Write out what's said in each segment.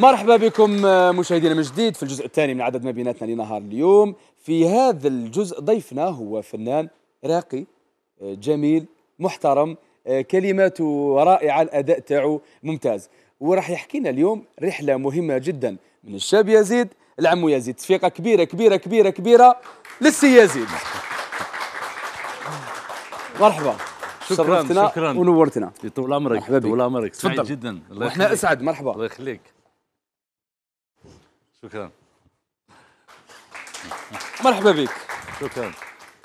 مرحبا بكم آه، مشاهدينا من جديد في الجزء الثاني من عدد ما بيناتنا لنهار اليوم في هذا الجزء ضيفنا هو فنان راقي آه، جميل محترم آه، كلماته رائعة الأداء تاعه ممتاز وراح يحكينا اليوم رحلة مهمة جدا من الشاب يزيد العمو يزيد تفيقة كبيرة كبيرة كبيرة كبيرة للسي يزيد مرحبا شكرا شكرا ونورتنا يطول عمرك يطول عمرك تفضل جدا واحنا اسعد مرحبا الله يخليك شكرا مرحبا بك شكرا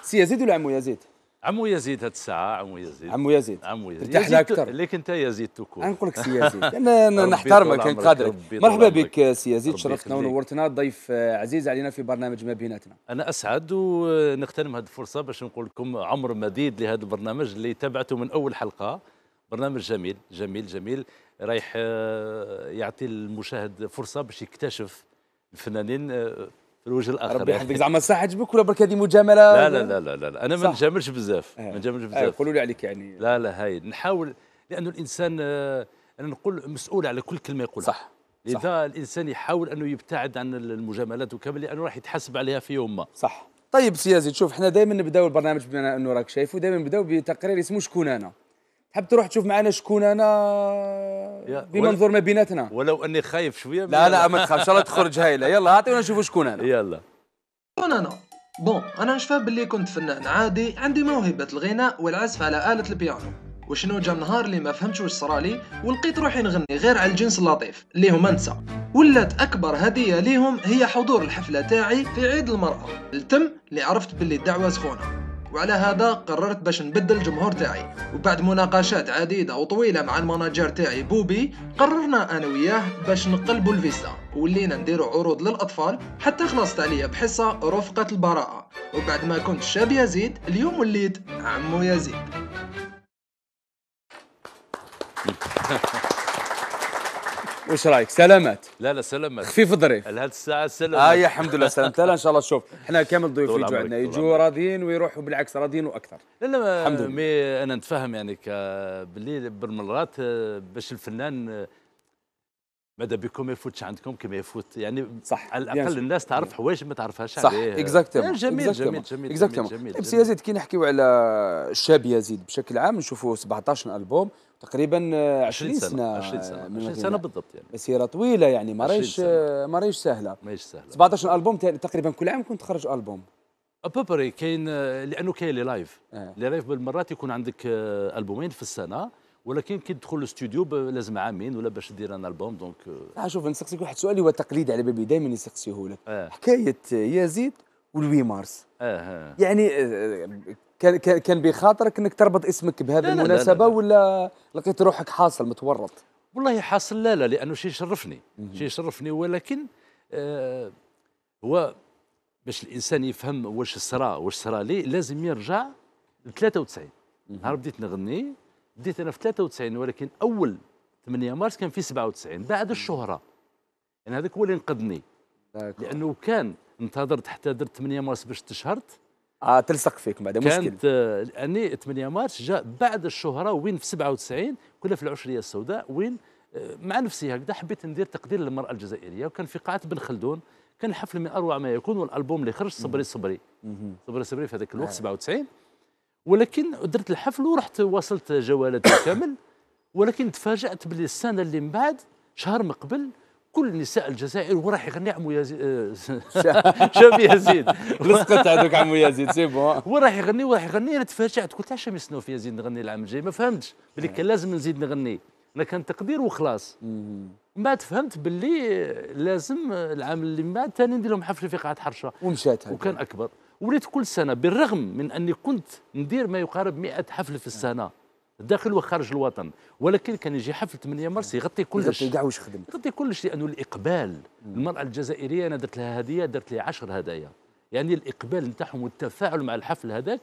سي يزيد ولا عمو يزيد؟ عمو يزيد هاد الساعة عمو يزيد عمو يزيد عمو يزيد ترتاح أكثر لك أنت يزيد تكون نقول لك سي يزيد أنا نحترمك نقدرك مرحبا بك سي يزيد شرفتنا ونورتنا ضيف آه، عزيز علينا في برنامج ما بيناتنا أنا أسعد ونغتنم هذه الفرصة باش نقول لكم عمر مديد لهذا البرنامج اللي تابعته من أول حلقة برنامج جميل جميل جميل رايح آه، يعطي المشاهد فرصة باش يكتشف الفنانين آه، في الوجه الاخر ربي يحفظك يعني. زعما صح عجبك ولا برك هذه مجامله لا لا لا لا, لا, لا. انا ما نجاملش بزاف آه. ما نجاملش آه، بزاف قولوا لي عليك يعني لا لا هاي نحاول لانه الانسان انا نقول مسؤول على كل كلمه يقولها صح لذا صح. الانسان يحاول انه يبتعد عن المجاملات وكامل لانه راح يتحاسب عليها في يوم ما صح طيب سي تشوف شوف احنا دائما نبداو البرنامج بما انه راك شايفه دائما نبداو بتقرير اسمه شكون انا حاب تروح تشوف معنا شكون انا بمنظور ما بيناتنا ولو اني خايف شويه لا لا ما تخافش الله تخرج هايله يلا اعطيونا نشوفوا شكون انا يلا شكون انا بون انا نشفى باللي كنت فنان عادي عندي موهبه الغناء والعزف على اله البيانو وشنو جا نهار اللي ما فهمتش واش صرالي ولقيت روحي نغني غير على الجنس اللطيف اللي هما نسا ولات اكبر هديه ليهم هي حضور الحفله تاعي في عيد المراه التم اللي عرفت باللي الدعوه سخونه وعلى هذا قررت باش نبدل الجمهور تاعي وبعد مناقشات عديدة وطويلة مع المناجر تاعي بوبي قررنا أنا وياه باش نقلبوا الفيزا ولينا نديروا عروض للأطفال حتى خلصت عليا بحصة رفقة البراءة وبعد ما كنت شاب يزيد اليوم وليت عمو يزيد وش رايك سلامات لا لا سلامات خفيف ظريف لهذه الساعه سلامات اه يا الحمد لله سلامات لا ان شاء الله شوف احنا كامل ضيوف يجوا عندنا يجوا راضيين ويروحوا بالعكس راضيين واكثر لا لا الحمد لله مي انا نتفهم يعني باللي بالمرات آه، باش الفنان آه، ماذا بكم ما يفوتش عندكم كما يفوت يعني صح على الاقل يعني الناس تعرف حوايج ما تعرفهاش صح عليه جميل, جميل جميل جميل اكزاكتومون بس يزيد كي نحكيو على الشاب يزيد بشكل عام نشوفوا 17 البوم تقريبا 20 سنه 20 سنه 20 سنه بالضبط يعني مسيره طويله يعني ما راهيش ما راهيش سهله ماهيش سهله 17 البوم تقريبا كل عام كنت تخرج البوم أه، بابري كاين لانه كاين لي لايف آه. لي لايف بالمرات يكون عندك آه، البومين في السنه ولكن كي تدخل الاستوديو لازم عامين ولا باش دير ان البوم دونك آه. شوف نسقسيك واحد السؤال هو تقليد على بالي دائما نسقسيه لك آه. حكايه يزيد و مارس آه. يعني كان كان بخاطرك انك تربط اسمك بهذه المناسبه لا لا لا. ولا لقيت روحك حاصل متورط؟ والله حاصل لا لا لانه شيء يشرفني شيء يشرفني ولكن آه هو باش الانسان يفهم واش صرا واش صرا لي لازم يرجع ل 93 نهار بديت نغني بديت انا في 93 ولكن اول 8 مارس كان في 97 بعد الشهره يعني هذاك هو اللي انقذني لانه كان انتظرت حتى درت 8 مارس باش تشهرت آه تلصق فيك بعد مشكل كانت يعني آه، 8 مارس جاء بعد الشهره وين في 97 كنا في العشريه السوداء وين آه، مع نفسي هكذا حبيت ندير تقدير للمراه الجزائريه وكان في قاعه بن خلدون كان حفل من اروع ما يكون والالبوم اللي خرج صبري صبري صبري صبري في هذاك الوقت آه. 97 ولكن درت الحفل ورحت واصلت جوالاتي كامل ولكن تفاجات باللي السنه اللي من بعد شهر مقبل قبل كل نساء الجزائر وراح يغني عمو يزيد آه، شاب يزيد لصقت هذوك عمو يزيد سي بون وراح يغني وراح يغني انا تفاجات قلت علاش ما يسنوف يزيد نغني العام الجاي ما فهمتش بلي كان لازم نزيد نغني انا كان تقدير وخلاص بعد فهمت باللي لازم العام اللي بعد ثاني ندير لهم حفله في قاعه حرشه ومشات وكان اكبر وليت كل سنه بالرغم من اني كنت ندير ما يقارب 100 حفله في السنه داخل وخارج الوطن ولكن كان يجي حفل 8 مارس يغطي كلش يغطي خدم يغطي كلش لانه الاقبال المراه الجزائريه انا درت لها هديه درت لها 10 هدايا يعني الاقبال نتاعهم والتفاعل مع الحفل هذاك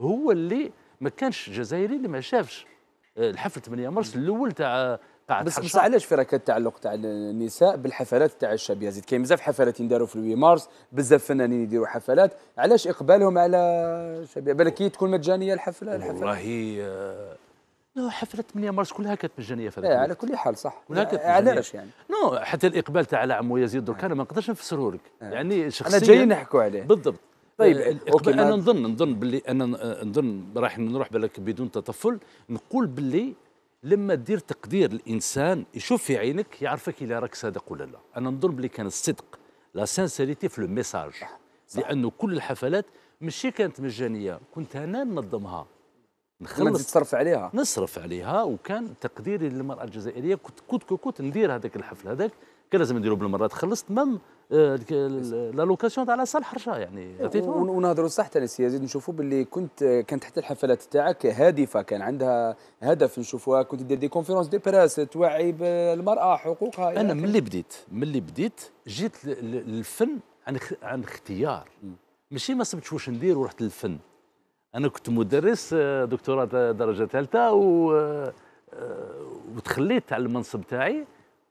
هو اللي ما كانش جزائري اللي ما شافش آه، الحفل 8 مارس الاول تاع تاع بس بصح علاش في راك التعلق تاع النساء بالحفلات تاع الشاب يزيد كاين بزاف حفلات يداروا في 8 مارس بزاف فنانين يديروا حفلات علاش اقبالهم على الشاب بالك تكون مجانيه الحفله الحفله والله آه، حفله 8 مارس كلها كانت مجانيه في هذاك إيه، على كل حال صح كلها كانت علاش يعني نو حتى الاقبال تاع العمو يزيد إيه. درك انا ما نقدرش نفسره لك إيه. يعني شخصيا انا جاي نحكوا عليه بالضبط طيب آه، انا نظن نظن باللي انا آه، نظن راح نروح بالك بدون تطفل نقول باللي لما دير تقدير الانسان يشوف في عينك يعرفك الا راك صادق ولا لا انا نظن باللي كان الصدق لا سانسيريتي في لو ميساج لانه كل الحفلات ماشي كانت مجانيه كنت انا ننظمها نخلص تصرف عليها نصرف عليها وكان تقديري للمراه الجزائريه كنت كنت كنت ندير هذاك الحفل هذاك كان لازم نديرو بالمرات خلصت مام آه، لا لوكاسيون تاع لا سال يعني ونهضروا صح تاع سي يزيد نشوفوا باللي كنت كانت حتى الحفلات تاعك هادفه كان عندها هدف نشوفوها كنت دير دي كونفيرونس دي بريس توعي بالمراه حقوقها انا ملي بديت ملي بديت جيت للفن عن عن اختيار ماشي ما سبتش واش ندير ورحت للفن انا كنت مدرس آه، دكتوراه درجه ثالثه و آه، وتخليت على المنصب تاعي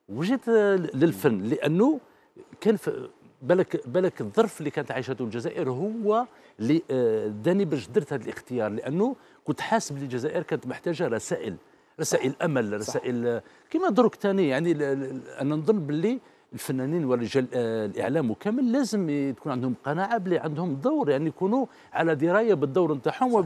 وجيت آه، للفن لانه كان بالك بالك الظرف اللي كانت عايشته الجزائر هو اللي داني باش درت هذا الاختيار لانه كنت حاسب اللي الجزائر كانت محتاجه رسائل رسائل امل رسائل كما درك ثاني يعني انا نظن باللي الفنانين ورجال آه، الاعلام وكامل لازم تكون عندهم قناعه بلي عندهم دور يعني يكونوا على درايه بالدور نتاعهم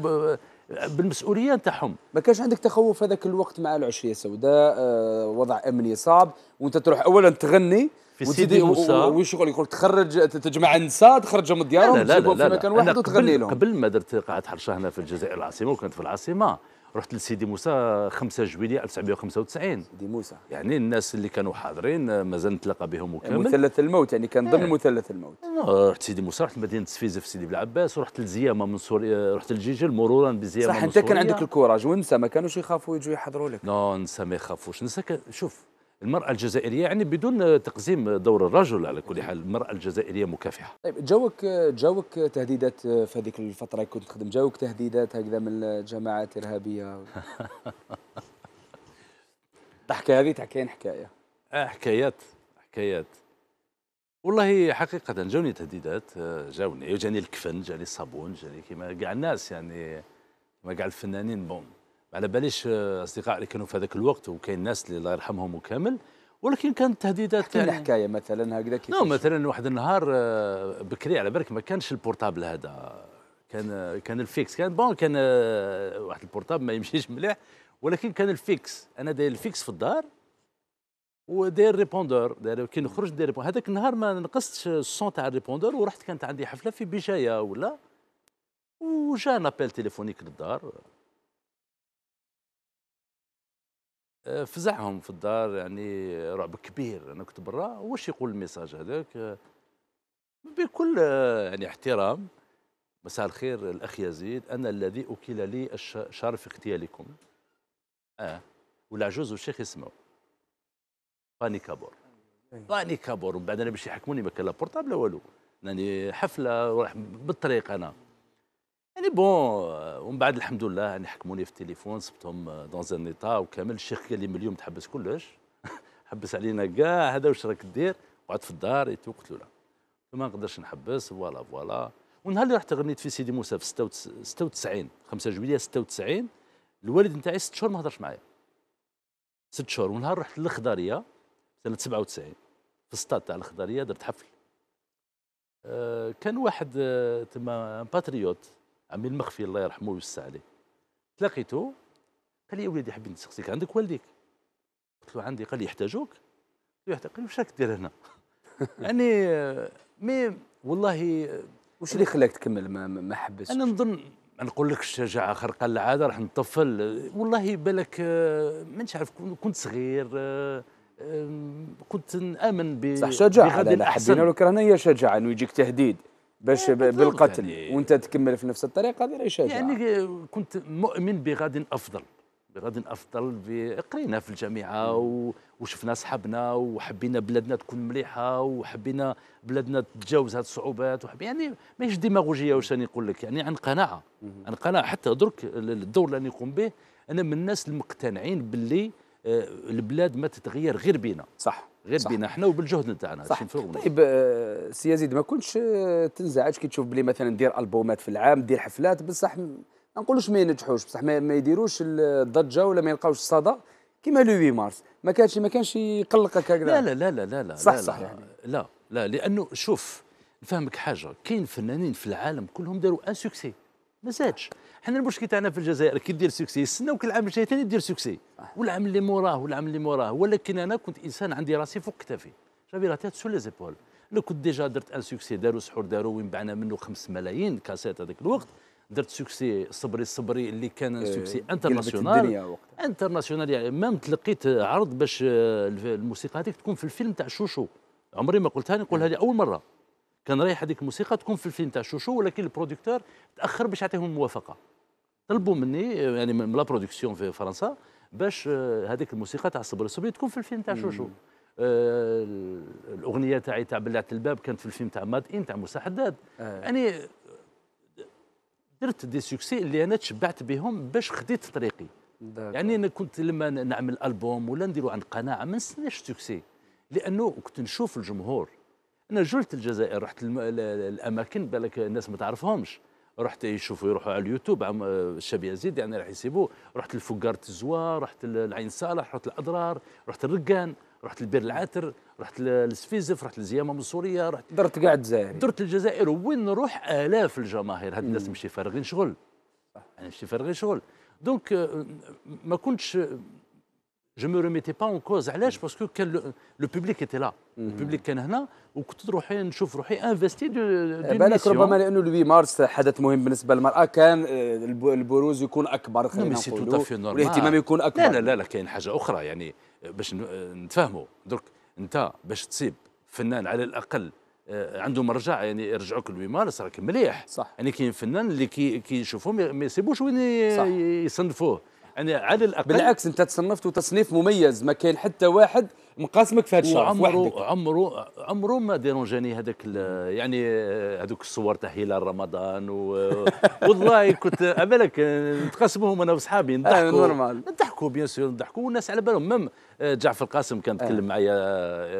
بالمسؤوليه نتاعهم ما كانش عندك تخوف هذاك الوقت مع العشيه السوداء آه، وضع امني صعب وانت تروح اولا تغني في سيدي موسى وشغل يقول تخرج تجمع النساء تخرجهم من ديارهم لا لا لا, لا, لا, لا في مكان واحد وتغني لهم قبل ما درت قاعه حرشه هنا في الجزائر العاصمه وكنت في العاصمه رحت لسيدي موسى 5 جويلية 1995 سيدي موسى يعني الناس اللي كانوا حاضرين مازال نتلاقى بهم وكامل مثلث الموت يعني كان ضمن إيه. مثلث الموت آه، رحت سيدي موسى رحت مدينة تسفيزة في سيدي بلعباس ورحت لزيامة من سوريا رحت لجيجل مرورا بزيامة صح انت كان عندك الكوراج ونسى ما كانوش يخافوا يجوا يحضروا لك نو نسى ما يخافوش نسى شوف المرأة الجزائرية يعني بدون تقزيم دور الرجل على كل حال المرأة الجزائرية مكافحة طيب جاوك جاوك تهديدات في هذيك الفترة كنت تخدم جاوك تهديدات هكذا من الجماعات الإرهابية الحكاية هذه تحكي حكاية آه حكايات حكايات والله حقيقة جاوني تهديدات آه، جاوني جاني الكفن جاني الصابون جاني كيما كاع الناس يعني كيما كاع الفنانين بون على باليش آه، اصدقاء اللي كانوا في هذاك الوقت وكاين الناس اللي الله يرحمهم وكامل ولكن كانت تهديدات كاين يعني حكايه مثلا هكذا كيفاش نو مثلا واحد النهار آه، بكري على بالك ما كانش البورتابل هذا كان آه، كان الفيكس كان بون كان واحد البورتابل ما يمشيش مليح ولكن كان الفيكس انا داير الفيكس في الدار وداير ريبوندور داير كي نخرج داير هذاك النهار ما نقصتش السون تاع الريبوندور ورحت كانت عندي حفله في بجايه ولا وجا نابيل تليفونيك للدار فزعهم في الدار يعني رعب كبير انا كنت برا واش يقول الميساج هذاك بكل يعني احترام مساء الخير الاخ يزيد انا الذي اكل لي شرف اغتيالكم اه والعجوز والشيخ يسمعوا باني كابور باني كابور ومن بعد انا باش يحكموني ما كان لا بورتابل لا والو يعني حفله وراح بالطريق انا يعني بون آه، ومن بعد الحمد لله يعني حكموني في التليفون صبتهم دون ان ايطا وكامل الشيخ قال لي من اليوم تحبس كلش حبس علينا كاع هذا واش راك دير قعدت في الدار قلت له لا ما نقدرش نحبس فوالا فوالا والنهار اللي رحت غنيت في سيدي موسى في 96 5 جويليه 96 الوالد نتاعي ست شهور ما هضرش معايا ست شهور ونهار رحت للخضاريه سنه 97 في السطاد تاع الخضاريه درت حفل آه، كان واحد آه، تما باتريوت عمي المخفي الله يرحمه ويوسع عليه تلاقيته قال لي يا وليدي حبيت نسقسيك عندك والديك قلت له عندي قال لي يحتاجوك قلت له واش راك دير هنا يعني مي والله وش اللي خلاك تكمل ما ما حبس انا نظن ما نقولكش الشجاعه خارقه العاده راح نطفل والله بالك ما عارف كنت صغير كنت نامن ب صح شجاعه لا حبينا لو كرهنا هي شجاعه انه يجيك تهديد باش إيه، بالقتل يعني وانت تكمل في نفس الطريقه هذه شجاعه يعني كنت مؤمن بغد افضل بغد افضل قرينا في الجامعه وشفنا صحابنا وحبينا بلادنا تكون مليحه وحبينا بلادنا تتجاوز هذه الصعوبات وحبي يعني ماهيش ديماغوجيه واش راني نقول لك يعني عن قناعه عن قناعه حتى درك الدور اللي نقوم به انا من الناس المقتنعين باللي آه، البلاد ما تتغير غير بينا صح غير بينا حنا وبالجهد نتاعنا صح طيب آه، سي يزيد ما كنتش آه، تنزعج كي تشوف بلي مثلا دير البومات في العام دير حفلات بصح ما نقولوش ما ينجحوش بصح ما يديروش الضجه ولا ما يلقاوش الصدى كيما لو 8 مارس ما كانش ما كانش يقلقك هكذا لا لا لا لا لا لا صح لا صح لا يعني لا لا لانه شوف نفهمك حاجه كاين فنانين في العالم كلهم داروا ان سوكسي ما زادش حنا المشكل تاعنا في الجزائر كي دير سوكسي يستناو كل العام الجاي ثاني دير سوكسي والعام اللي موراه والعام اللي موراه ولكن انا كنت انسان عندي راسي فوق كتافي جافي لا تيت سو لي زيبول لو كنت ديجا درت ان سوكسي داروا سحور داروا وين بعنا منه 5 ملايين كاسيت هذاك الوقت درت سوكسي صبري صبري اللي كان إيه، سوكسي انترناسيونال انترناسيونال يعني مام تلقيت عرض باش الموسيقى هذيك تكون في الفيلم تاع شوشو عمري ما قلتها نقول هذه اول مره كان رايح هذيك الموسيقى تكون في الفيلم تاع شوشو ولكن البروديكتور تاخر باش يعطيهم الموافقه طلبوا مني يعني من لا برودكسيون في فرنسا باش آه، هذيك الموسيقى تاع الصبر الصبري تكون في الفيلم تاع شوشو آه الاغنيه تاعي تاع بلعت الباب كانت في الفيلم تاع ماد ان تاع موسى حداد آه. يعني آه، درت دي سوكسي اللي انا تشبعت بهم باش خديت طريقي داكو. يعني انا كنت لما نعمل البوم ولا نديرو عند قناعه ما نستناش سوكسي لانه كنت نشوف الجمهور انا جلت الجزائر رحت الاماكن بالك الناس ما تعرفهمش رحت يشوفوا يروحوا على اليوتيوب الشاب يزيد يعني راح يسيبوه رحت للفقار الزوار رحت للعين صالح رحت للاضرار رحت الرقان رحت لبير العاتر رحت للسفيزف رحت للزيامه من سوريا رحت درت كاع الجزائر درت الجزائر وين نروح الاف الجماهير هاد الناس ماشي فارغين شغل يعني ماشي فارغين شغل دونك آه، ما كنتش جو مو ريميتي با اون كوز علاش باسكو كان لو بوبليك ايتي le public كان هنا وكنت روحي نشوف روحي انفستي دو بالك ربما لانه 8 مارس حدث مهم بالنسبه للمراه كان البروز يكون اكبر خلينا نقولوا والاهتمام يكون اكبر لا لا لا, كاين حاجه اخرى يعني باش نتفاهموا درك انت باش تصيب فنان على الاقل آه، عنده مرجع يعني يرجعوك 8 مارس راك مليح صح يعني كاين فنان اللي كي كيشوفوه ما يسيبوش وين يصنفوه يعني على الاقل بالعكس انت تصنفته تصنيف مميز ما كان حتى واحد مقاسمك في هذا الشرف وحدك عمره عمره ما ديرونجاني هذاك يعني هذوك الصور تاع هلال رمضان و والله كنت بالك نتقاسموهم انا وصحابي آه، نضحكوا نورمال نضحكوا بيان سور نضحكوا والناس على بالهم ميم آه، جعفر القاسم كان آه. تكلم معايا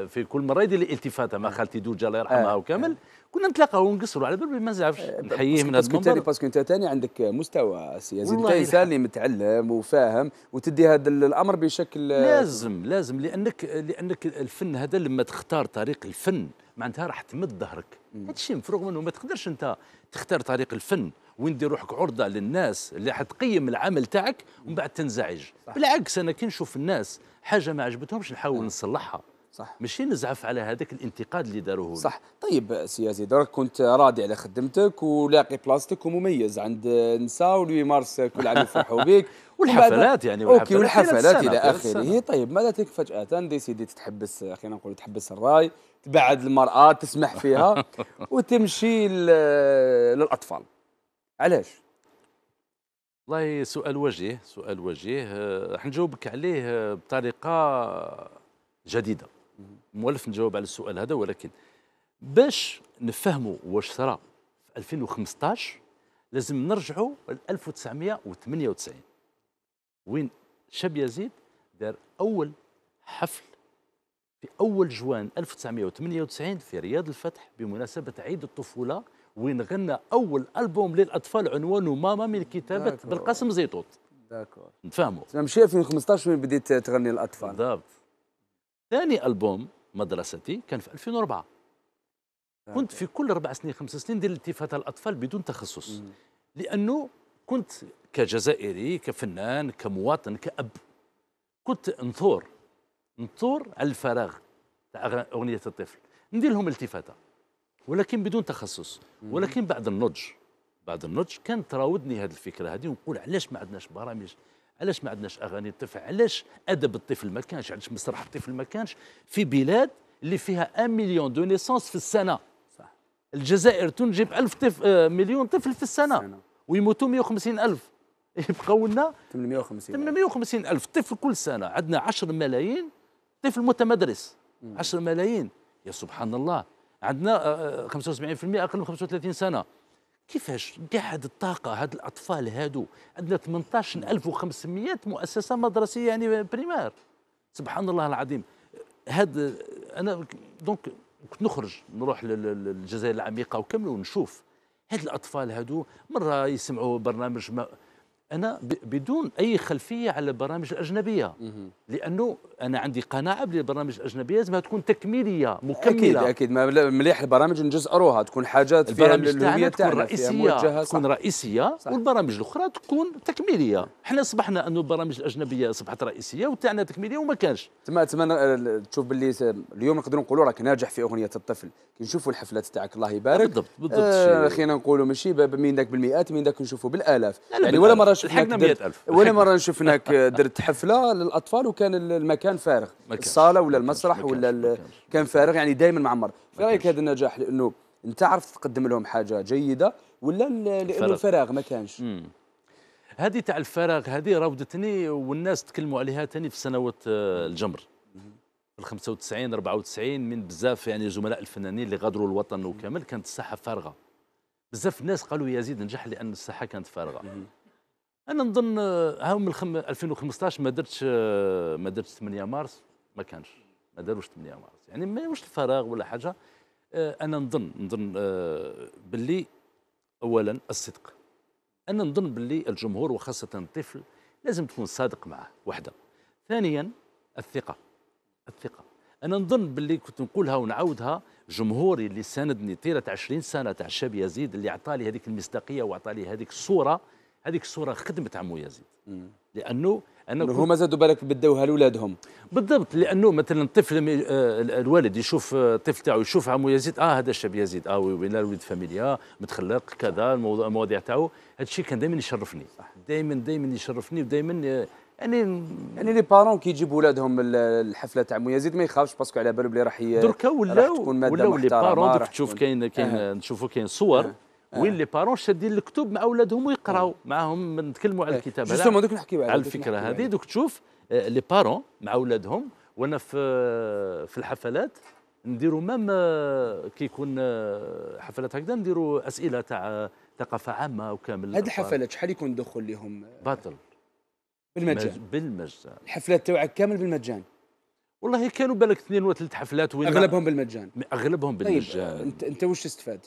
في كل مره يدير لي التفاته مع خالتي دوجه الله يرحمها وكامل كنا نتلاقاو ونقصروا على بالي ما نزعفش نحييه من هذا المنبر باسكو انت تاني عندك مستوى سي يزيد انت انسان اللي متعلم وفاهم وتدي هذا الامر بشكل لازم لازم لانك لانك الفن هذا لما تختار طريق الفن معناتها راح تمد ظهرك هذا الشيء مفروغ منه ما تقدرش انت تختار طريق الفن وين دير روحك عرضه للناس اللي حتقيم العمل تاعك ومن بعد تنزعج بالعكس انا كي نشوف الناس حاجه ما عجبتهمش نحاول نصلحها صح ماشي نزعف على هذاك الانتقاد اللي داروه صح طيب سي يزيد كنت راضي على خدمتك ولاقي بلاصتك ومميز عند النساء واللي يمارس كل عام يفرحوا بك والحفلات يعني والحفلات اوكي والحفلات الى اخره طيب ماذا تك فجاه ديسيدي تتحبس خلينا نقول تحبس الراي تبعد المراه تسمح فيها وتمشي للاطفال علاش؟ والله سؤال وجيه سؤال وجيه راح آه، نجاوبك عليه آه، بطريقه جديده مولف نجاوب على السؤال هذا ولكن باش نفهموا واش صرا في 2015 لازم نرجعوا ل 1998 وين شاب يزيد دار اول حفل في اول جوان 1998 في رياض الفتح بمناسبه عيد الطفوله وين غنى اول البوم للاطفال عنوانه ماما من كتابه بالقاسم زيتوت داكور نفهموا ماشي 2015 وين بديت تغني للاطفال بالضبط ثاني ألبوم مدرستي كان في 2004 آه، كنت في كل أربع سنين خمس سنين ندير التفات الأطفال بدون تخصص لأنه كنت كجزائري كفنان كمواطن كأب كنت نثور نثور على الفراغ تاع أغنية الطفل ندير لهم التفاتة ولكن بدون تخصص ولكن بعد النضج بعد النضج كان تراودني هذه الفكرة هذه ونقول علاش ما عندناش برامج علاش ما عندناش اغاني الطفل علاش ادب الطفل ما كانش علاش مسرح الطفل ما كانش في بلاد اللي فيها 1 مليون دو نيسونس في السنه صح الجزائر تنجب 1000 طفل آه، مليون طفل في السنه سنة. ويموتوا 150 الف يبقوا لنا 850 850 الف طفل كل سنه عندنا 10 ملايين طفل متمدرس 10 ملايين يا سبحان الله عندنا 75% آه، آه، اقل من 35 سنه كيفاش هاد الطاقه هاد الاطفال هادو عندنا 18500 مؤسسه مدرسيه يعني بريمير سبحان الله العظيم هاد انا دونك كنت نخرج نروح للجزائر العميقه وكمل ونشوف هاد الاطفال هادو مره يسمعوا برنامج انا بدون اي خلفيه على البرامج الاجنبيه لانه انا عندي قناعه بلي البرامج الاجنبيه لازمها تكون تكميليه مكمله اكيد اكيد مليح البرامج نجزئروها تكون حاجات فيها الهويه تكون رئيسيه تكون رئيسيه والبرامج الاخرى تكون تكميليه احنا اصبحنا انه البرامج الاجنبيه اصبحت رئيسيه وتاعنا تكميليه وما كانش تما اتمنى تشوف باللي اليوم نقدروا نقولوا راك ناجح في اغنيه الطفل كي نشوفوا الحفلات تاعك الله يبارك بالضبط بالضبط آه خلينا نقولوا ماشي من ذاك بالمئات من ذاك نشوفوا بالالاف يعني ولا مره شفناك درت ولا مره شفناك درت حفله للاطفال وكان المكان فارغ الصاله ولا المسرح ولا كان فارغ يعني دائما معمر في رايك هذا النجاح لانه انت عرفت تقدم لهم حاجه جيده ولا لانه الفراغ ما كانش هذه تاع الفراغ هذه راودتني والناس تكلموا عليها ثاني في سنوات آه، الجمر في 95 94 من بزاف يعني زملاء الفنانين اللي غادروا الوطن وكامل كانت الساحه فارغه بزاف الناس قالوا يزيد نجح لان الساحه كانت فارغه انا نظن آه، ها من 2015 ما درتش آه، ما درتش 8 مارس ما كانش ما داروش 8 مارس يعني ما واش الفراغ ولا حاجه آه، انا نظن نظن باللي اولا الصدق انا نظن باللي الجمهور وخاصه الطفل لازم تكون صادق معه وحده ثانيا الثقه الثقه انا نظن باللي كنت نقولها ونعاودها جمهوري اللي ساندني طيله 20 سنه تاع الشاب يزيد اللي عطالي هذيك المصداقيه وعطالي هذيك الصوره هذيك الصوره خدمت عمو يزيد لانه انا هما زادوا بالك بداوها لاولادهم بالضبط لانه مثلا الطفل آه، الوالد يشوف آه، الطفل تاعو يشوف عمو يزيد اه هذا الشاب يزيد اه وي وين ولد فاميليا متخلق كذا المواضيع تاعو هذا الشيء كان دائما يشرفني دائما دائما يشرفني ودائما آه، يعني يعني لي بارون كي يجيبوا ولادهم الحفله تاع عمو يزيد ما يخافش باسكو على بالو بلي راح دركا ولاو ولاو لي بارون تشوف كاين كاين نشوفوا كاين صور أه. آه. وين لي بارون شادين الكتب مع اولادهم ويقراوا آه. معاهم نتكلموا على إيه. الكتابه جوستوم دوك نحكيو على الفكره هذه دوك تشوف آه، لي بارون مع اولادهم وانا في في الحفلات نديروا مام كي يكون حفلات هكذا نديروا اسئله تاع ثقافه عامه وكامل هذه الحفلات شحال يكون الدخول لهم باطل بالمجان بالمجان الحفلات تاعك كامل بالمجان والله كانوا بالك اثنين ولا ثلاث حفلات وين اغلبهم بالمجان اغلبهم طيب، بالمجان طيب. انت انت واش استفاد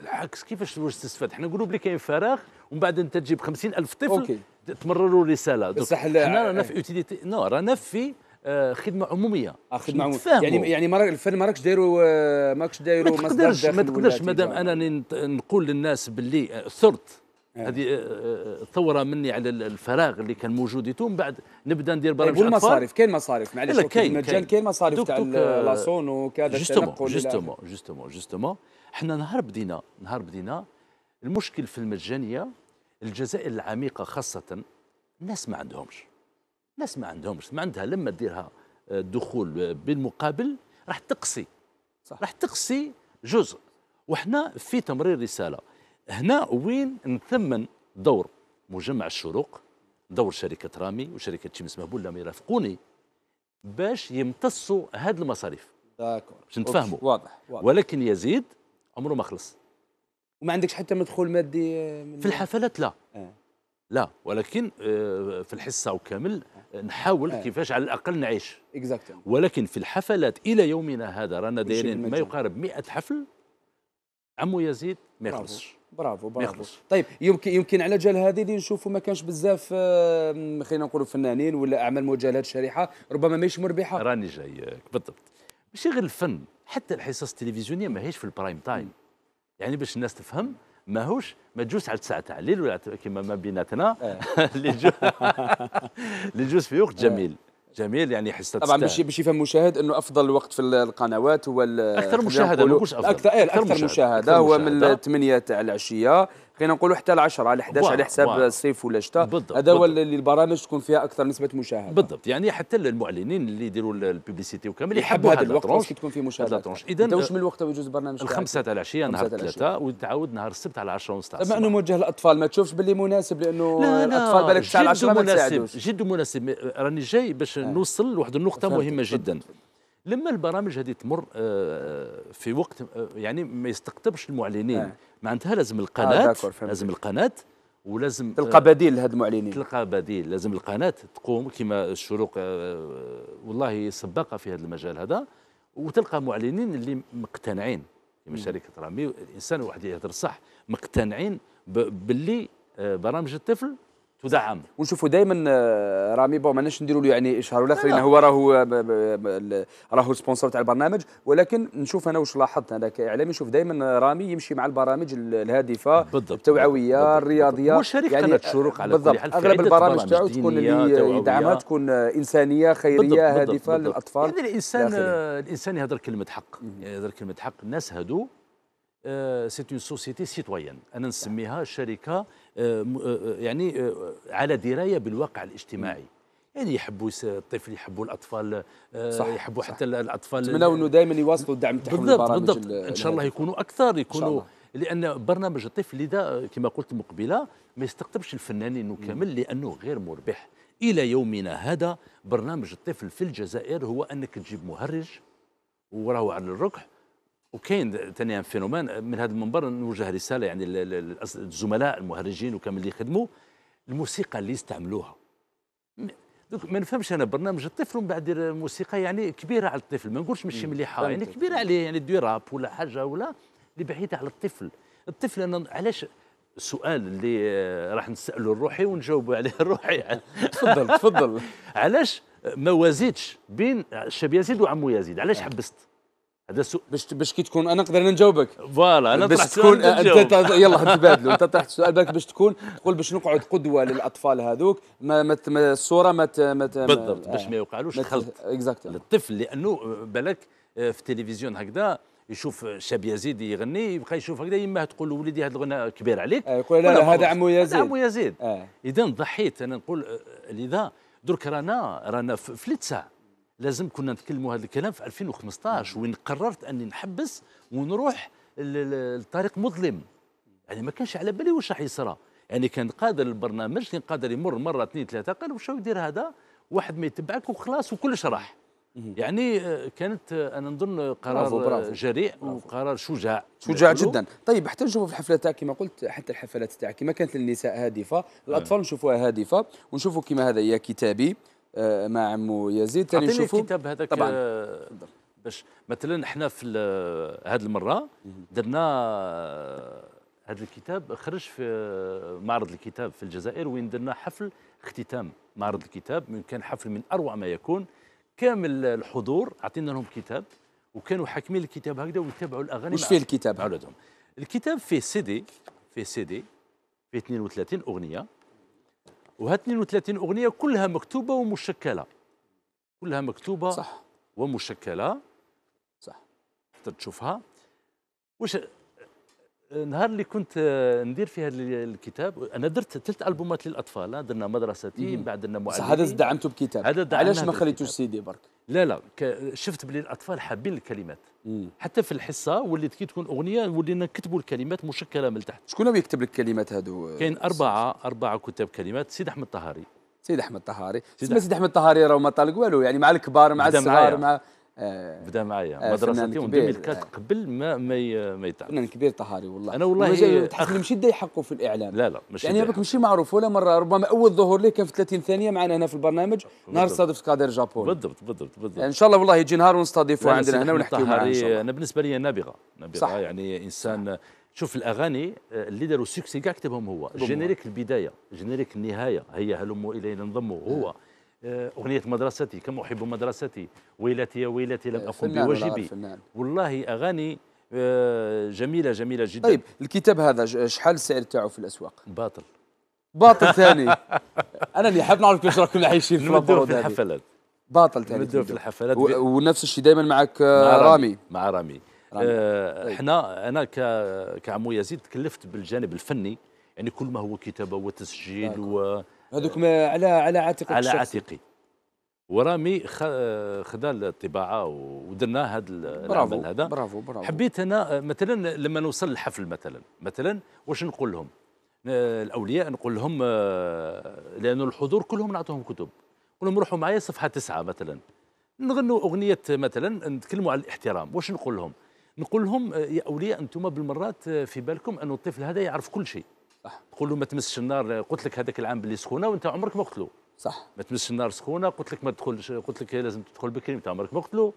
العكس كيفاش تستفاد حنا نقولوا بلي كاين فراغ ومن بعد انت تجيب 50000 طفل أوكي. تمرروا الرساله بصح حنا رانا آه. في اوتيليتي نو رانا في آه، خدمه عموميه آه، خدمه عموميه يعني يعني مراك الفن مراكش دايروا ماكش دايروا ما تقدرش ما تقدرش مادام انا نقول للناس باللي ثرت هذه ثوره مني على الفراغ اللي كان موجود ومن بعد نبدا ندير طيب، برامج اطفال والمصاريف كاين مصاريف معليش كاين مجال كاين مصاريف تاع لاسون وكذا جوستومون جوستومون جوستومون جوستومون حنا نهار بدينا نهار بدينا المشكل في المجانيه الجزائر العميقه خاصه الناس ما عندهمش الناس ما عندهمش ما عندها لما ديرها الدخول آه، آه، بالمقابل راح تقصي صح. راح تقصي جزء وحنا في تمرير رساله هنا وين نثمن دور مجمع الشروق دور شركه رامي وشركه تشيمس مهبول لما يرافقوني باش يمتصوا هذه المصاريف داكور باش نتفاهموا واضح. واضح ولكن يزيد عمره ما خلص وما عندكش حتى مدخول مادي آه، من في الحفلات لا آه. لا ولكن آه، في الحصه وكامل آه، نحاول آه. كيفاش على الاقل نعيش exactly. ولكن في الحفلات الى يومنا هذا رانا دايرين ما يقارب 100 حفل عمو يزيد ما يخلصش برافو برافو يخلص. طيب يمكن يمكن على جال هذه اللي نشوفوا ما كانش بزاف خلينا نقولوا فنانين ولا اعمال موجهه لهذه الشريحه ربما ماهيش مربحه راني جايك بالضبط ماشي غير الفن حتى الحصص التلفزيونيه ماهيش في البرايم تايم يعني باش الناس تفهم ماهوش ما تجوش على 9 تاع الليل ولا كما ما بيناتنا آه. اللي جو اللي يجوز في وقت جميل جميل يعني حصه طبعا باش باش يفهم المشاهد انه افضل وقت في القنوات هو اكثر مشاهده ما اكثر إيه، اكثر, أكثر مشاهده, مشاهدة هو من 8 تاع العشيه خلينا نقولوا حتى ال 10 على 11 على حساب الصيف ولا الشتاء هذا هو اللي البرامج تكون فيها اكثر نسبه مشاهده بالضبط يعني حتى المعلنين اللي يديروا الببليسيتي وكامل يحبوا هذا الوقت باش تكون فيه مشاهده اذا انت واش من الوقت يجوز برنامج الخمسه تاع العشيه نهار الثلاثاء وتعاود نهار السبت على 10 ونص تاع الصباح انه موجه للاطفال ما تشوفش باللي مناسب لانه لا لا الاطفال بالك تاع 10 ما تساعدوش جد مناسب راني جاي باش آه. نوصل لواحد النقطه مهمه جدا لما البرامج هذه تمر آه، في وقت آه، يعني ما يستقطبش المعلنين آه. معناتها لازم القناه آه لازم القناه ولازم آه، تلقى بديل لهاد المعلنين تلقى بديل لازم القناه تقوم كما الشروق والله سباقه في هذا المجال هذا وتلقى معلنين اللي مقتنعين كما شركه رامي الانسان واحد يهضر صح مقتنعين باللي برامج الطفل تدعم ونشوفوا دائما آه، رامي بون ماناش نديروا له يعني اشهار ولا خلينا هو راهو آه، راهو سبونسور تاع البرنامج ولكن نشوف انا واش لاحظت انا كاعلامي نشوف دائما آه، رامي يمشي مع البرامج الهادفه بالضبط التوعويه بالضبط الرياضيه هو شريك يعني قناه الشروق على بالضبط كل حال اغلب البرامج تاعو تكون اللي يدعمها تكون انسانيه خيريه بالضبط هادفه بالضبط للاطفال يعني الانسان الانسان يهضر كلمه حق يهضر يعني كلمه حق الناس هادو سيت اون سوسيتي سيتويان انا نسميها شركه آه، آه، آه، يعني على درايه بالواقع الاجتماعي يعني يحبوا الطفل يحبوا الاطفال صح يحبوا صح حتى الاطفال نتمنى انه دائما يواصلوا الدعم تاعهم بالضبط بالضبط ان شاء الله يكونوا اكثر يكونوا لان برنامج الطفل لذا كما قلت مقبله ما يستقطبش الفنانين كامل لانه غير مربح الى يومنا هذا برنامج الطفل في الجزائر هو انك تجيب مهرج وراه على الركح وكاين ثاني فينومان من هذا المنبر نوجه رساله يعني للزملاء المهرجين وكامل اللي يخدموا الموسيقى اللي يستعملوها دوك ما نفهمش انا برنامج الطفل ومن بعد الموسيقى يعني كبيره على الطفل ما نقولش ماشي مليحه يعني كبيره عليه يعني دي راب ولا حاجه ولا اللي بعيده على الطفل الطفل انا علاش السؤال اللي آه، راح نساله لروحي ونجاوب عليه روحي تفضل تفضل علاش ما وازيتش بين الشاب يزيد وعمو يزيد علاش حبست هذا السؤال باش باش كي تكون انا نقدر انا نجاوبك فوالا انا باش تكون انت يلا نتبادلوا انت طرحت السؤال بالك باش تكون تقول باش نقعد قدوه للاطفال هذوك ما, ما, ما الصوره ما, ما بالضبط باش آه، ما يوقعلوش خلط للطفل لانه بالك آه، في التلفزيون هكذا يشوف شاب يزيدي يغني يبقى يشوف هكذا يماه تقول وليدي هذا الغناء كبير عليك آه يقول لا هذا عمو يزيد عمو يزيد آه. اذا ضحيت انا نقول آه، لذا درك رانا رانا في لتسع لازم كنا نتكلموا هذا الكلام في 2015 وين قررت اني نحبس ونروح للطريق مظلم يعني ما كانش على بالي واش راح يصرى يعني كان قادر البرنامج كان قادر يمر مره اثنين ثلاثه قال واش يدير هذا واحد ما يتبعك وخلاص وكلش راح يعني آه، كانت آه، انا نظن قرار برافو برافو آه، جريء وقرار شجاع شجاع جدا طيب حتى نشوفوا في الحفله تاعك كما قلت حتى الحفلات تاعك كما كانت للنساء هادفه نعم. الاطفال نشوفوها هادفه ونشوفوا كما هذا يا كتابي آه، مع عمو يزيد تاني نشوفوا الكتاب هذاك طبعا آه، باش مثلا احنا في هذه المره درنا هذا آه، الكتاب خرج في معرض الكتاب في الجزائر وين درنا حفل اختتام معرض الكتاب كان حفل من اروع ما يكون كامل الحضور اعطينا لهم كتاب وكانوا حاكمين الكتاب هكذا ويتابعوا الاغاني وش فيه الكتاب؟ الكتاب فيه سيدي فيه سيدي فيه 32 اغنيه وها 32 اغنيه كلها مكتوبه ومشكله كلها مكتوبه صح ومشكله صح تقدر تشوفها واش نهار اللي كنت آه، ندير فيها الكتاب انا درت ثلاث البومات للاطفال آه، درنا مدرستي من بعد درنا معلمين هذا دعمته بكتاب علاش ما خليتوش سيدي برك لا لا شفت بلي الاطفال حابين الكلمات مم. حتى في الحصه وليت كي تكون اغنيه ولينا نكتبوا الكلمات مشكله من تحت شكون اللي يكتب لك الكلمات هذو كاين اربعه اربعه كتاب كلمات سيد احمد طهاري سيد احمد طهاري سيد احمد طهاري راه ما طالق والو يعني مع الكبار مع الصغار مع آه، بدا معايا آه، مدرستهم آه. 2004 قبل ما ما ما يتعرف فنان كبير طهاري والله انا والله تحس أخ... مش دا حقه في الاعلام لا لا مش يعني هذاك ماشي معروف ولا مره ربما اول ظهور ليه كان في 30 ثانيه معنا هنا في البرنامج نهار استضفت كادر جابون بالضبط بالضبط بالضبط ان شاء الله والله يجي نهار ونستضيفه عندنا هنا ونحكي معاه انا بالنسبه لي نابغه نابغه صح. يعني انسان شوف الاغاني اللي داروا سكسي كاع كتبهم هو جينيريك البدايه جينيريك النهايه هي هلموا الينا ننضموا هو آه، أغنية مدرستي كم أحب مدرستي ويلتي ويلتي لم أقم آه، بواجبي والله أغاني آه، جميلة جميلة جدا طيب الكتاب هذا شحال السعر تاعو في الأسواق؟ باطل باطل ثاني أنا اللي حاب نعرف كيفاش راكم عايشين في الحفلات في الحفلات باطل ثاني في الحفلات ونفس الشيء دائما معك مع رامي مع رامي احنا طيب. انا كعمو يزيد تكلفت بالجانب الفني يعني كل ما هو كتابه وتسجيل و هذوك ما على على عاتقك على عاتقي ورامي خدا الطباعه ودرنا هذا العمل هذا برافو برافو حبيت انا مثلا لما نوصل للحفل مثلا مثلا واش نقول لهم الاولياء نقول لهم آه، لانه الحضور كلهم نعطيهم كتب نقول لهم روحوا معايا صفحه تسعه مثلا نغنوا اغنيه مثلا نتكلموا على الاحترام واش نقول لهم نقول لهم آه، يا اولياء انتم بالمرات آه، في بالكم ان الطفل هذا يعرف كل شيء صح تقول له ما تمسش النار قلت لك هذاك العام باللي سخونه وانت عمرك ما قتلو صح ما تمسش النار سخونه قلت لك ما تدخلش قلت لك لازم تدخل بكري انت عمرك ما قلت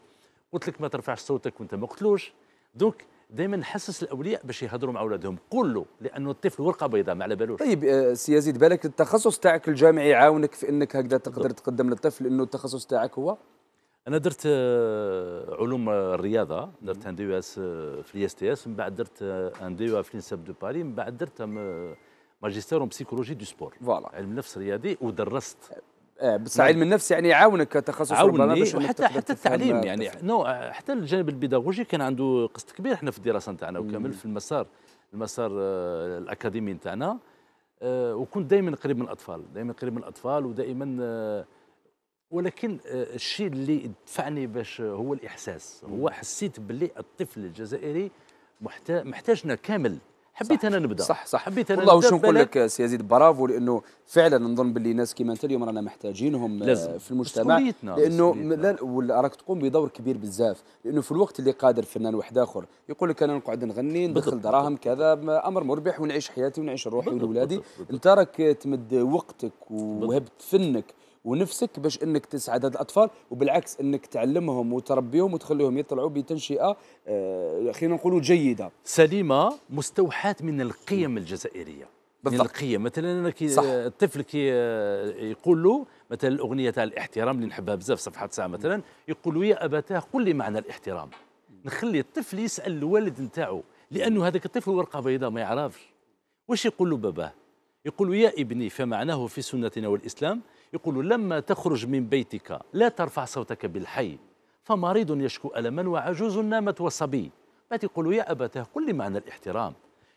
قلت لك ما ترفعش صوتك وانت ما قتلوش دونك دائما نحسس الاولياء باش يهضروا مع اولادهم قول له لانه الطفل ورقه بيضاء ما على بالوش طيب آه، سي يزيد بالك التخصص تاعك الجامعي يعاونك في انك هكذا تقدر تقدم للطفل انه التخصص تاعك هو انا درت آه، علوم الرياضه درت ان دي اس آه، في الاي اس تي اس من بعد درت آه، ان دي في الانساب دو باري من بعد درت ماجستير اون بسيكولوجي دو سبور فوالا علم نفس رياضي ودرست بس علم النفس يعني عاونك كتخصص عاوني وحتى حتى التعليم يعني نو حتى الجانب البيداغوجي كان عنده قسط كبير احنا في الدراسه نتاعنا وكامل في المسار المسار الاكاديمي نتاعنا وكنت دائما قريب من الاطفال دائما قريب من الاطفال ودائما ولكن آه، الشيء اللي دفعني باش آه، هو الاحساس هو حسيت باللي الطفل الجزائري محتاجنا كامل حبيت صح انا نبدا صح صح حبيت انا والله واش نقول لك سي يزيد برافو لانه فعلا نظن باللي ناس كيما انت اليوم رانا محتاجينهم آه، لازم. في المجتمع لانه راك تقوم بدور كبير بزاف لانه في الوقت اللي قادر فنان واحد اخر يقول لك انا نقعد نغني ندخل دراهم كذا امر مربح ونعيش حياتي ونعيش روحي ولولادي انت راك تمد وقتك وهبت فنك ونفسك باش انك تسعد هاد الاطفال وبالعكس انك تعلمهم وتربيهم وتخليهم يطلعوا بتنشئه آه، خلينا نقولوا جيده سليمه مستوحاه من القيم الجزائريه بالضبط من القيم مثلا انا كي صح. الطفل كي آه، يقول له مثلا الاغنيه تاع الاحترام اللي نحبها بزاف صفحه 9 مثلا يقول له يا اباتاه قل لي معنى الاحترام نخلي الطفل يسال الوالد نتاعو لانه هذاك الطفل ورقه بيضاء ما يعرفش واش يقول له باباه يقول له يا ابني فمعناه في سنتنا والاسلام يقول لما تخرج من بيتك لا ترفع صوتك بالحي فمريض يشكو ألما وعجوز نامت وصبي بعد يقول يا أبتاه قل لي معنى الاحترام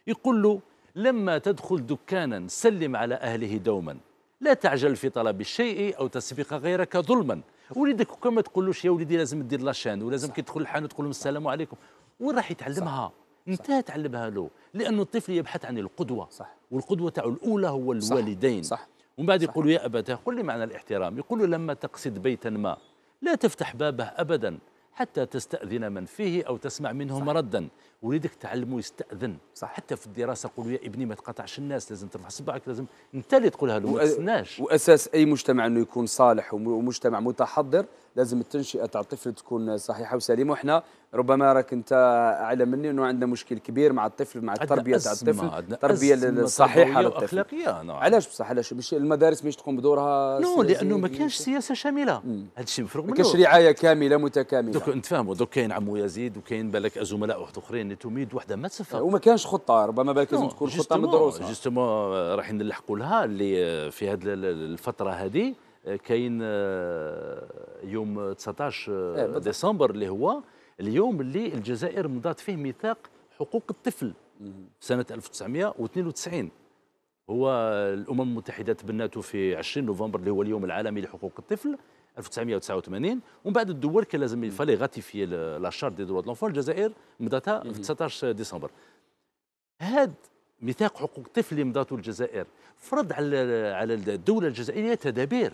يقول له لما تدخل دكانا سلم على أهله دوما لا تعجل في طلب الشيء أو تسبق غيرك ظلما ولدك كما تقولوش يا ولدي لازم تدير لاشان ولازم كي تدخل الحانوت تقول لهم السلام عليكم وين راح يتعلمها صح. انت تعلمها له لأن الطفل يبحث عن القدوة صح. والقدوة تاعو الأولى هو الوالدين صح. صح. ومن بعد يقول يا أبتاه قل لي معنى الاحترام يقول لما تقصد بيتا ما لا تفتح بابه أبدا حتى تستأذن من فيه أو تسمع منهم صح. وليدك تعلمه يستأذن صح. حتى في الدراسة قولوا يا ابني ما تقاطعش الناس لازم ترفع صبعك لازم أنت اللي تقولها له ما وأساس أي مجتمع أنه يكون صالح ومجتمع متحضر لازم التنشئه تاع الطفل تكون صحيحه وسليمه وحنا ربما راك انت اعلى مني انه عندنا مشكل كبير مع الطفل مع التربيه تاع الطفل التربيه الصحيحه للطفل نعم. علاش بصح علاش مش المدارس مش تقوم بدورها نو لانه ما كانش سياسه شامله هذا الشيء مفروغ منه ما كانش رعايه كامله متكامله دوك نتفاهموا دوك كاين عمو يزيد وكاين بالك زملاء واحد اخرين اللي تميد وحده ما تسفر وما كانش خطه ربما بالك لازم تكون خطه مدروسه جوستومون رايحين نلحقوا لها اللي في هذه الفتره هذه كاين آه، يوم 19 آه، إيه، ديسمبر اللي هو اليوم اللي الجزائر مضات فيه ميثاق حقوق الطفل سنه 1992 هو الامم المتحده تبناته في 20 نوفمبر اللي هو اليوم العالمي لحقوق الطفل 1989 ومن بعد الدول كان لازم يفالي غاتيفي لا شارت دي دروا لونفون الجزائر مضاتها في 19 ديسمبر هاد ميثاق حقوق الطفل اللي مضاته الجزائر فرض على على الدوله الجزائريه تدابير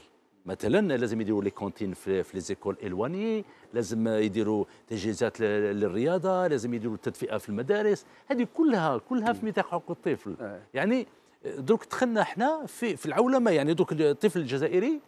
مثلا لازم يديروا لي كونتين في, لي زيكول الواني لازم يديروا تجهيزات للرياضه لازم يديروا التدفئه في المدارس هذه كلها كلها في ميثاق حقوق الطفل آه. يعني درك دخلنا احنا في في العولمه يعني درك الطفل الجزائري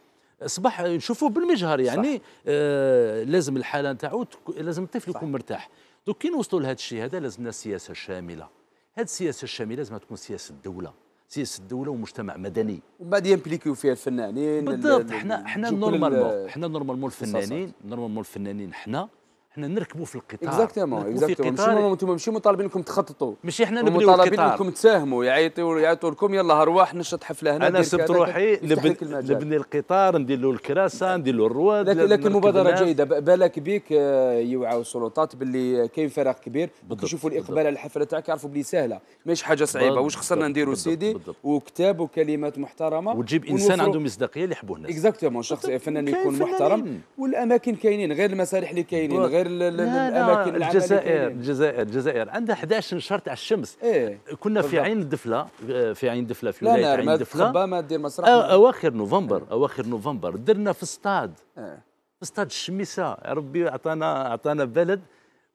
اصبح نشوفوه بالمجهر يعني آه لازم الحاله نتاعو لازم الطفل يكون مرتاح درك كي نوصلوا لهذا الشيء هذا لازمنا سياسه شامله هذه السياسه الشامله لازم تكون سياسه الدوله سياسه الدوله ومجتمع مدني وبعد يمبليكيو فيها الفنانين بالضبط حنا حنا نورمالمون حنا نورمالمون الفنانين نورمالمون الفنانين حنا احنا نركبوا في القطار اكزاكتومون اكزاكتومون ماشي انتم ماشي مطالبين انكم تخططوا ماشي احنا نبنيو القطار مطالبين انكم تساهموا يعيطوا يعيطوا لكم يلا ارواح نشط حفله هنا انا سبت روحي نبني القطار ندير له الكراسه ندير له الرواد لكن لكن مبادره جيده بالك بيك آه، يوعوا السلطات باللي كاين فراغ كبير كيشوفوا الاقبال على الحفله تاعك يعرفوا بلي سهله ماشي حاجه صعيبه واش خصنا نديروا سيدي وكتاب وكلمات محترمه وتجيب انسان عنده مصداقيه اللي يحبوه الناس اكزاكتومون شخص فنان يكون محترم والاماكن كاينين غير المسارح اللي كاينين غير غير الاماكن الجزائر الجزائر الجزائر عندها 11 شهر تاع الشمس إيه؟ كنا في عين الدفله آه، في عين الدفله في ولايه عين الدفله ما دير مسرح آه، اواخر نوفمبر إيه؟ اواخر نوفمبر درنا في استاد إيه؟ في استاد الشميسه ربي اعطانا اعطانا بلد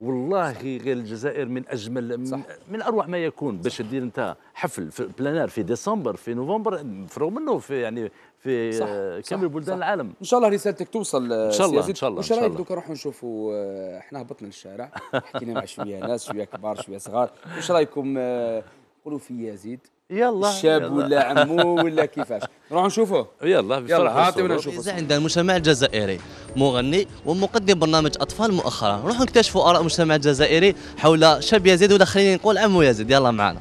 والله غير الجزائر من اجمل من, صح. من اروع ما يكون باش دير انت حفل في بلانار في ديسمبر في نوفمبر فرغم انه في يعني في آه، كامل بلدان العالم ان شاء الله رسالتك توصل آه، ان شاء الله ان شاء الله وش رايك دوكا نروحوا نشوفوا آه، احنا هبطنا للشارع حكينا مع شويه ناس شويه كبار شويه صغار وش رايكم قولوا في يزيد يلا الشاب ولا عمو ولا كيفاش نروح نشوفه يلا يلا هاتي نشوفه عند المجتمع الجزائري مغني ومقدم برنامج اطفال مؤخرا نروح نكتشفوا اراء المجتمع الجزائري حول شاب يزيد ولا خليني نقول عمو يزيد يلا معنا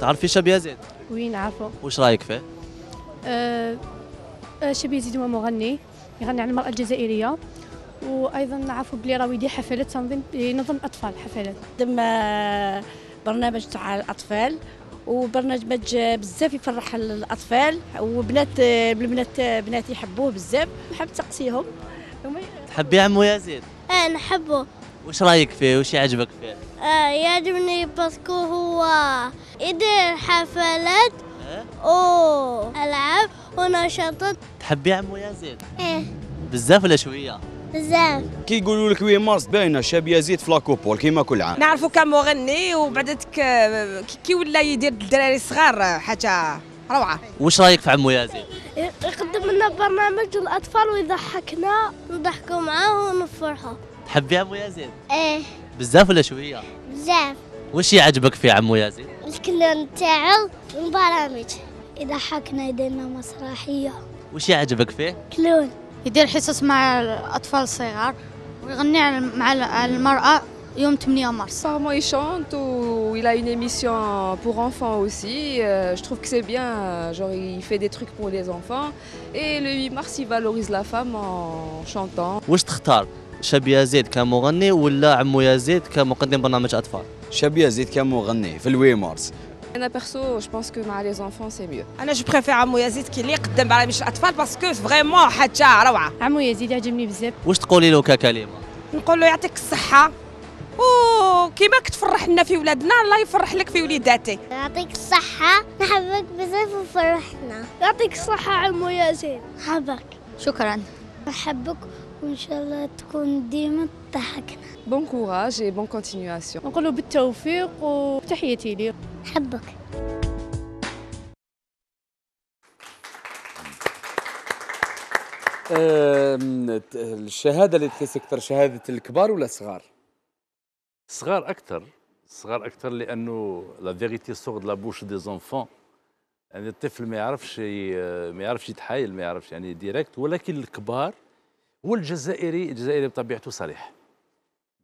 تعرفي شاب يزيد زوين عارفه واش رايك فيه؟ آه, آه، شبيه يزيد هو مغني يغني على المرأة الجزائرية وايضا نعرفوا بلي راه يدير حفلات تنظيم ينظم الاطفال حفلات دم آه، برنامج تاع الاطفال وبرنامج بزاف يفرح الاطفال وبنات آه، البنات بنات يحبوه بزاف نحب تقسيهم تحبي عمو يزيد؟ اه نحبه واش رايك فيه واش يعجبك فيه؟ آه، يعجبني باسكو هو يدير حفلات والعاب ونشاطات تحبي عمو يزيد؟ ايه بزاف ولا شويه؟ بزاف كيقولوا لك وي مارس باينه شاب يزيد في لاكوبول كيما كل عام نعرفوا كمغني وبعد كي ولا يدير الدراري الصغار حاجه روعه واش رايك في عمو يزيد يقدم لنا برنامج للاطفال ويضحكنا نضحكوا معاه ونفرحوا تحبي عمو يزيد ايه بزاف ولا شويه؟ بزاف وش يعجبك في عمو يازين؟ الكلام تاعو والبرامج يضحكنا حكنا مسرحيه وش يعجبك فيه؟ كلون يدير حصص مع الاطفال الصغار ويغني مع المراه يوم 8 مارس صار مو يشانت ويلا اون ايميسيون بور انفان اوسي جو تروف كسي بيان جور اي دي تروك بور لي انفان اي لو 8 مارس يفالوريز لا فام ان شانتون واش تختار شاب يزيد كمغني ولا عمو يزيد كمقدم برنامج اطفال شاب يزيد كمغني في الويمارس انا بيرسو جو بونس كو مع لي زونفون سي ميو انا جو بريفير عمو يزيد كي اللي يقدم برامج الاطفال باسكو فريمون حاجه روعه عمو يزيد يعجبني بزاف واش تقولي له ككلمه نقول له يعطيك الصحه وكيما كيما كتفرحنا في ولادنا الله يفرح لك في وليداتك يعطيك الصحة نحبك بزاف وفرحنا يعطيك الصحة عمو يزيد نحبك شكرا نحبك وإن شاء الله تكون ديما تضحكنا بون كوراج اي بون كونتينياسيون نقولوا بالتوفيق وتحياتي ليك نحبك الشهاده اللي تحس اكثر شهاده الكبار ولا الصغار؟ الصغار اكثر الصغار اكثر لانه لا فيغيتي سور دو لا بوش دي زونفون يعني الطفل ما يعرفش ما يعرفش يتحايل ما يعرفش يعني ديريكت ولكن الكبار والجزائري الجزائري بطبيعته صريح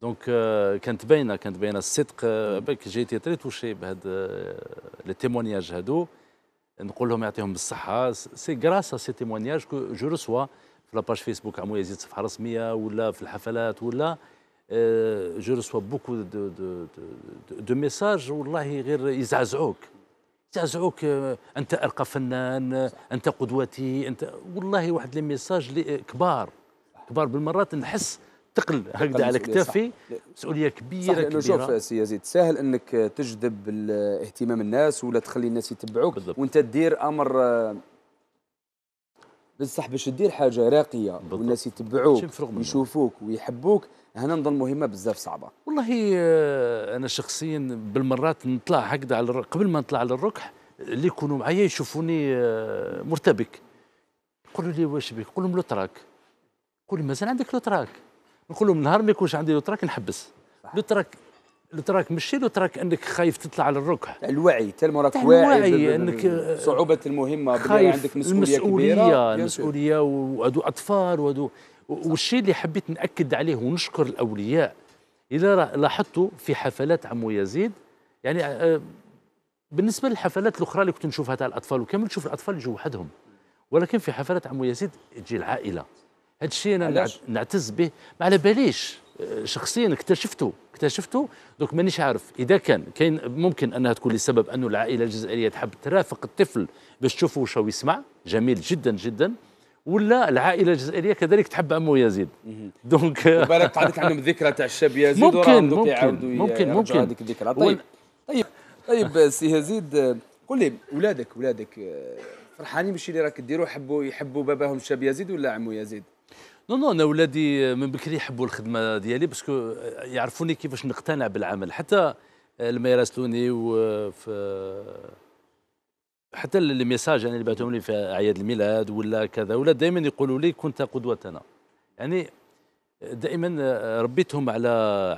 دونك آه، كانت باينه كانت باينه الصدق آه، بالك جيتي تري توشي بهاد آه، لي تيمونياج هادو نقول لهم يعطيهم بالصحه سي غراس سي تيمونياج كو جو رسوا في لاباج فيسبوك عمو يزيد صفحه رسميه ولا في الحفلات ولا جو رسوا بوكو دو, دو, دو, دو ميساج والله غير يزعزعوك يزعزعوك انت ارقى فنان انت قدوتي انت والله واحد لي ميساج كبار كبار بالمرات نحس تقل هكذا على كتافي مسؤوليه كبيره صح كبيره شوف سي يزيد سهل انك تجذب اهتمام الناس ولا تخلي الناس يتبعوك بالضبط. وانت دير امر بصح باش تدير حاجه راقيه بالضبط. والناس يتبعوك يشوفوك ويحبوك هنا نظن مهمه بزاف صعبه والله آه، انا شخصيا بالمرات نطلع هكذا على الركح قبل ما نطلع على الركح اللي يكونوا معايا يشوفوني آه، مرتبك يقولوا لي واش بك نقول لهم لو تراك نقول مازال عندك لوتراك نقول لهم نهار ما يكونش عندي لوتراك نحبس لوتراك تراك ماشي لو تراك انك خايف تطلع على الركعه الوعي تلم راك واعي انك صعوبه المهمه خايف عندك مسؤوليه كبيره المسؤوليه وهذو اطفال وهذو والشيء اللي حبيت ناكد عليه ونشكر الاولياء اذا لاحظتوا في حفلات عمو يزيد يعني آه، آه، بالنسبه للحفلات الاخرى اللي كنت نشوفها تاع الاطفال وكامل تشوف الاطفال يجوا وحدهم ولكن في حفلات عمو يزيد تجي العائله هذا الشيء انا نعتز به ما على باليش آه، شخصيا اكتشفته اكتشفته دوك مانيش عارف اذا كان كاين ممكن انها تكون لسبب انه العائله الجزائريه تحب ترافق الطفل باش تشوفه شو يسمع جميل جدا جدا ولا العائله الجزائريه كذلك تحب عمو يزيد دونك بالك تعطيك عندهم الذكرى تاع الشاب يزيد ممكن ممكن ممكن ممكن هذيك الذكرى طيب طيب طيب سي يزيد قول لي ولادك ولادك آه، فرحانين بالشيء اللي راك ديروا يحبوا يحبوا باباهم الشاب يزيد ولا عمو يزيد نو نو انا ولادي من بكري يحبوا الخدمه ديالي باسكو آه، يعرفوني كيفاش نقتنع بالعمل حتى لما يراسلوني وفي حتى الميساج يعني اللي بعثهم لي في اعياد الميلاد ولا كذا ولا دائما يقولوا لي كنت قدوتنا يعني دائما آه، ربيتهم على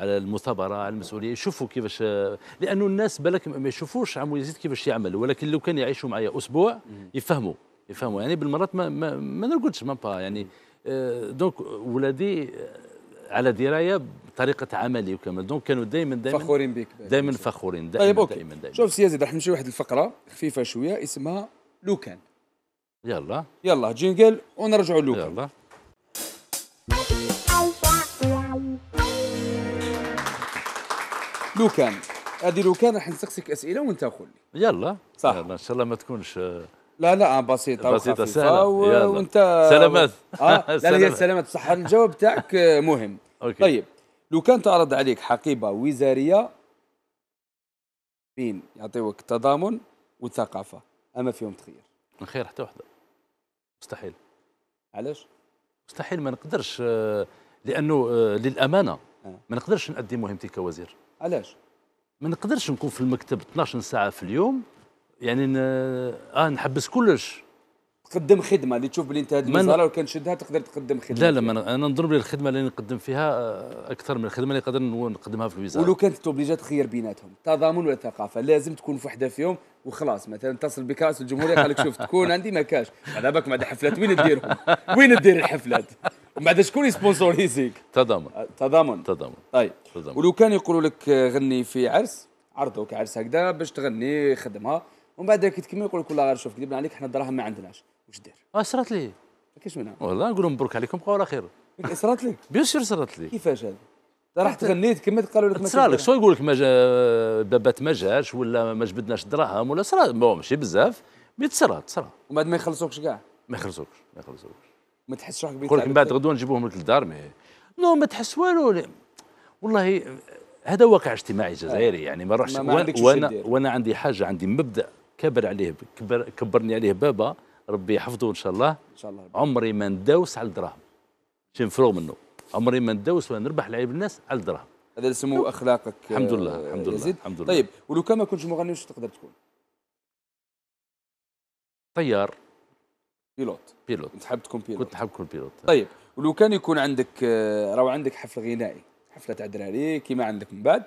على المثابره على المسؤوليه يشوفوا كيفاش آه، لانه الناس بالك ما يشوفوش عمو يزيد كيفاش يعمل ولكن لو كان يعيشوا معايا اسبوع يفهموا يفهموا يعني بالمرات ما ما, ما نرقدش ما يعني آه، دونك ولادي آه، على درايه بطريقه عملي وكامل دونك كانوا دائما دائما فخورين بك دائما فخورين دائما دائما دائما شوف سي يزيد راح نمشي واحد الفقره خفيفه شويه اسمها لو كان يلا يلا جينجل ونرجعوا لو كان يلا لو كان هذه لو كان راح نسقسيك اسئله وانت قول لي يلا صح يلا ان شاء الله ما تكونش آه، لا لا آه، بسيطة بسيطة سهلة و... وانت سلامات اه لا لا هي السلامات صح الجواب تاعك آه، مهم أوكي. طيب لو كان تعرض عليك حقيبة وزارية بين يعطيوك التضامن والثقافة أما فيهم تخير من خير حتى وحدة مستحيل علاش؟ مستحيل ما نقدرش آه، لأنه للأمانة ما نقدرش نأدي مهمتي كوزير علاش؟ ما نقدرش نكون في المكتب 12 ساعة في اليوم يعني ن... اه نحبس كلش تقدم خدمه اللي تشوف بلي انت هذه المساله لو كان شدها تقدر تقدم خدمه لا لا ما انا نضرب لي الخدمه اللي نقدم فيها آه، اكثر من الخدمه اللي نقدر نقدمها في الوزاره ولو كانت توبليجات تخير بيناتهم تضامن ولا ثقافه لازم تكون في وحده فيهم وخلاص مثلا اتصل بكاس الجمهوريه قال لك شوف تكون عندي ما كاش على بالك بعد حفلات وين ديرهم وين دير الحفلات ومن بعد شكون يسبونسوريزيك آه، تضامن تضامن تضامن طيب. اي تضامن ولو كان يقولوا لك آه، غني في عرس عرضوك عرس هكذا باش تغني خدمها ومن بعد كي تكمل يقول لك والله غير شوف كذبنا عليك احنا الدراهم ما عندناش واش دير؟ اه صرات لي ما كاينش منها والله نقول لهم مبروك عليكم بقاو على خير صرات لي؟ بيان سور صرات لي كيفاش هذا؟ رحت غنيت كما قالوا لك صرا لك سوا يقول لك ما جا بابات ما جاش ولا ما جبدناش الدراهم ولا صرا ماشي بزاف مي تصرا تصرا ومن بعد ما يخلصوكش كاع ما يخلصوكش ما يخلصوكش ما تحسش روحك يقول لك من بعد غدوه نجيبوهم لك للدار مي نو ما تحس والو والله هذا واقع اجتماعي جزائري آه. يعني ما نروحش وانا وانا عندي حاجه عندي مبدا كبر عليه كبر كبرني عليه بابا ربي يحفظه ان شاء الله ان شاء الله ربي. عمري ما نداوس على الدراهم شي نفرغ منه عمري ما نداوس ولا نربح لعيب الناس على الدراهم هذا اللي سمو اخلاقك الحمد لله آه، الحمد لله الحمد لله طيب ولو كان ما كنتش مغني واش تقدر تكون؟ طيار بيلوت بيلوت كنت حاب تكون بيلوت كنت حاب تكون بيلوت طيب ولو كان يكون عندك آه، راه عندك حفل غنائي حفله تاع دراري كيما عندك من بعد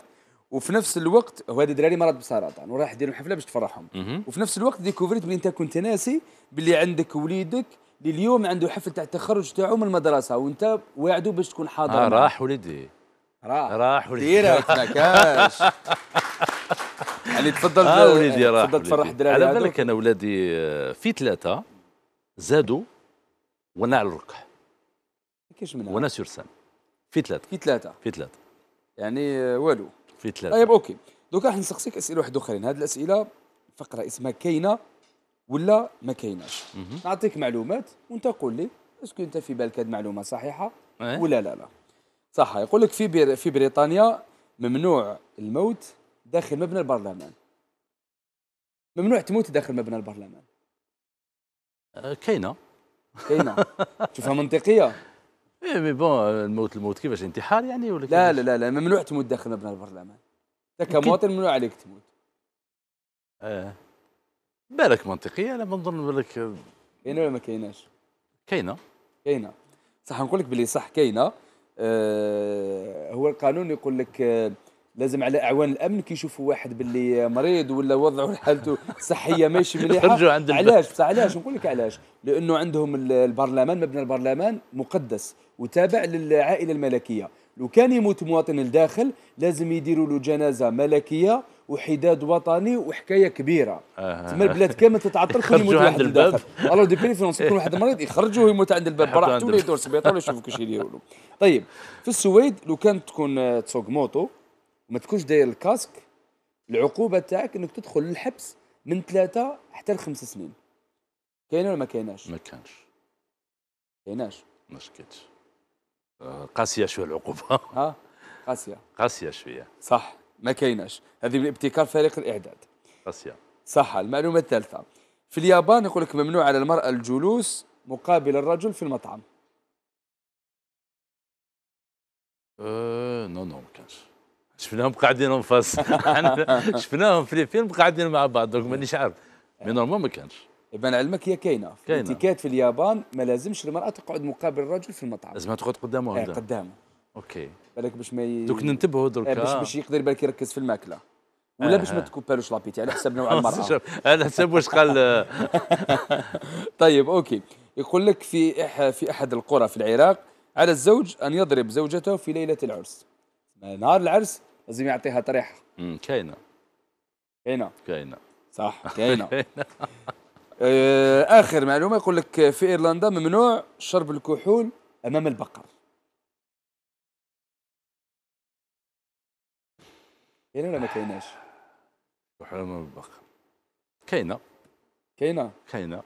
وفي نفس الوقت هو هذا الدراري مرض بسرطان يعني وراح يديروا حفله باش تفرحهم وفي نفس الوقت ديكوفريت بلي انت كنت ناسي بلي عندك وليدك اللي اليوم عنده حفل تاع التخرج تاعو من المدرسه وانت واعده باش تكون حاضر آه راح وليدي راح راح وليدي ما كاش يعني تفضل آه وليدي راح تفضل تفرح الدراري على بالك انا ولادي آه، في ثلاثه زادوا وانا على الركح كاش منها وانا سيرسان في ثلاثه في ثلاثه في ثلاثه يعني آه، والو في ثلاثه طيب اوكي دوكا راح نسقسيك اسئله واحده اخرين هذه الاسئله فقره اسمها كاينه ولا ما كايناش نعطيك معلومات وانت قول لي اسكو انت في بالك هذه المعلومه صحيحه إيه. ولا لا لا صح يقول لك في بير في بريطانيا ممنوع الموت داخل مبنى البرلمان ممنوع تموت داخل مبنى البرلمان آه، كاينه كاينه تشوفها منطقيه إيه، مي بون الموت الموت كيفاش انتحار يعني ولا لا لا لا لا ممنوع تموت داخل مبنى البرلمان انت كمواطن ممنوع عليك تموت اه بالك منطقيه انا بنظن بالك كاينه ولا ما كايناش كاينه كاينه صح نقول لك بلي صح كاينه آه هو القانون يقول لك آه لازم على اعوان الامن كي يشوفوا واحد باللي مريض ولا وضعه حالته الصحيه ماشي مليحه عند علاش بصح علاش نقول لك علاش لانه عندهم البرلمان مبنى البرلمان مقدس وتابع للعائله الملكيه لو كان يموت مواطن الداخل لازم يديروا له جنازه ملكيه وحداد وطني وحكايه كبيره آه. تسمى البلاد كامل تتعطل كل يموت عند الباب الو دي بريفيرونس يكون واحد مريض يخرجوه ويموت عند الباب براحته ولا يدور السبيطار يشوف كيش يديروا له طيب في السويد لو كانت تكون تسوق موطو ما تكونش داير الكاسك العقوبه تاعك انك تدخل للحبس من ثلاثه حتى لخمس سنين كاينه ولا ما كايناش؟ ما كانش كايناش ما شكيتش آه، قاسيه شويه العقوبه ها قاسيه قاسيه شويه صح ما كايناش هذه من ابتكار فريق الاعداد قاسيه صح المعلومه الثالثه في اليابان يقول لك ممنوع على المراه الجلوس مقابل الرجل في المطعم أه نو نو ما كانش شفناهم قاعدين انفاس شفناهم في الفيلم قاعدين مع بعض دونك مانيش إيه. عارف مي نورمال ما كانش ابن علمك هي كاينه التيكات في اليابان ما لازمش المراه تقعد مقابل الرجل في المطعم لازم تقعد قدامه إيه، هكذا قدامه اوكي بالك باش ما ي... دوك ننتبهوا دركا إيه، باش باش يقدر بالك يركز في الماكله ولا باش ما آه. تكوبالوش لابيتي على حسب نوع المراه على حسب واش قال طيب اوكي يقول لك في إح... في احد القرى في العراق على الزوج ان يضرب زوجته في ليله العرس نهار العرس لازم يعطيها طريحه كاينه كاينه كاينه صح كاينه آه، اخر معلومه يقول لك في ايرلندا ممنوع شرب الكحول امام البقر كاينه ولا ما كايناش؟ كحول امام البقر كاينه كاينه كاينه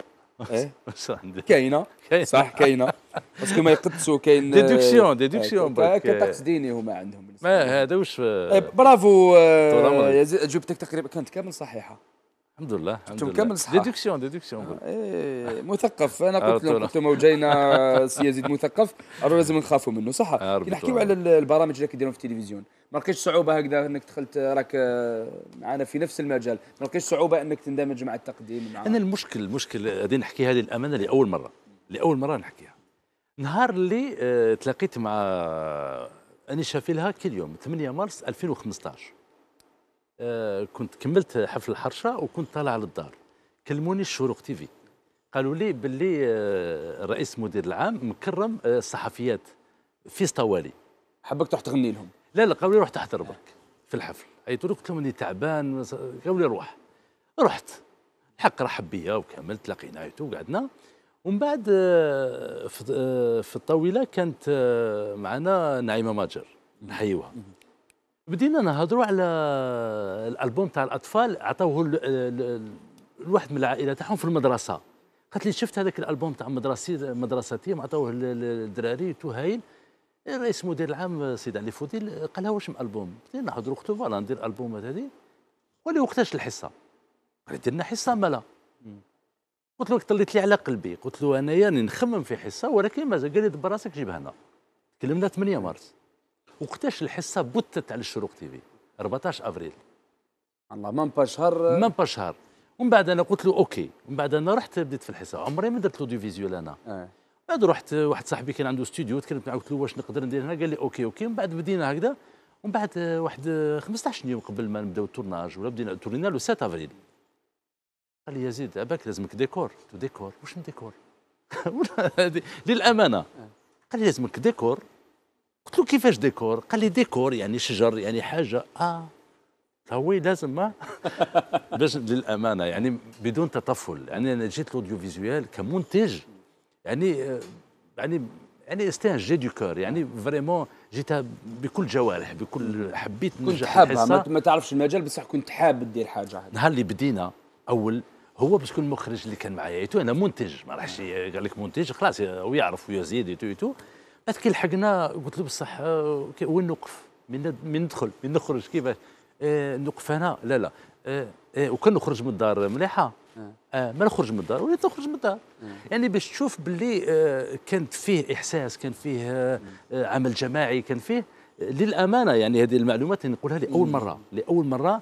إيه؟ كاينه صح كاينه باسكو ما يقدسوا كاين ديدكسيون ديدوكسيون كطقس ديني هما عندهم ما هذا واش إيه، برافو آه، جبتك تقريبا كانت كامل صحيحه الحمد لله الحمد لله مكمل صحه ديدكسيون ديدكسيون آه، ايه مثقف انا قلت لهم قلت لهم جاينا سي يزيد مثقف لازم نخافوا منه صح كي نحكيو على البرامج اللي كيديرون في التلفزيون ما لقيتش صعوبه هكذا انك دخلت راك آه، معنا في نفس المجال ما لقيتش صعوبه انك تندمج مع التقديم مع انا المشكل المشكل هذه نحكي هذه الامانه لاول مره لاول مره نحكيها نهار اللي آه، تلاقيت مع اني شافيلها كل يوم 8 مارس 2015 آه، كنت كملت حفل الحرشه وكنت طالع للدار كلموني الشروق تي في قالوا لي باللي آه، رئيس مدير العام مكرم آه، الصحفيات في طوالي حبك تروح تغني لهم لا لا قالوا لي روح تحضر برك في الحفل اي قلت لهم اني تعبان قالوا لي روح رحت الحق رحب بيا وكملت تلاقينا عيطوا وقعدنا ومن بعد في الطاوله كانت معنا نعيمه ماجر نحيوها بدينا نهضروا على الالبوم تاع الاطفال عطاوه لواحد من العائله تاعهم في المدرسه قالت لي شفت هذاك الالبوم تاع مدرستي مدرستي عطاوه للدراري تهيل الرئيس مدير العام سيد علي فوديل قال لها واش من البوم قلت نهضروا قلت له فوالا ندير البومات هذه ولي وقتاش الحصه قال درنا حصه مالا قلت له طليت لي على قلبي قلت له انايا راني نخمم في حصه ولكن مازال قال لي دبر راسك جيبها لنا تكلمنا 8 مارس وقتاش الحصه بثت على الشروق تي في 14 افريل الله ما با شهر ما با شهر ومن بعد انا قلت له اوكي ومن بعد انا رحت بديت في الحصه عمري ما درت له دي فيزيول انا آه. بعد رحت واحد صاحبي كان عنده استوديو تكلمت معاه قلت له واش نقدر ندير هنا قال لي اوكي اوكي ومن بعد بدينا هكذا ومن بعد واحد 15 يوم قبل ما نبداو التورناج ولا بدينا تورينا لو 7 افريل قال لي يا زيد اباك لازمك ديكور قلت له ديكور واش من ديكور للامانه آه. قال لي لازمك ديكور قلت له كيفاش ديكور قال لي ديكور يعني شجر يعني حاجه اه هو لازم ما آه. باش للامانه يعني بدون تطفل يعني انا جيت لوديو فيزيوال كمنتج يعني آه، يعني يعني استان جي دو كور يعني فريمون جيتها بكل جوارح بكل حبيت كنت حابها ما, تعرفش المجال بصح كنت حاب دير حاجه نهار اللي بدينا اول هو باش كل مخرج اللي كان معايا انا منتج ما راحش قال لك منتج خلاص هو يعرف ويزيد ايتو ايتو عاد كي لحقنا قلت له بصح آه، وين نوقف من من ندخل من نخرج كيفاش آه، نوقف هنا لا لا آه، وكان نخرج من الدار مليحه ما نخرج من الدار وليت نخرج من الدار يعني باش تشوف باللي كانت فيه احساس كان فيه عمل جماعي كان فيه للامانه يعني هذه المعلومات اللي نقولها لاول مره لاول مره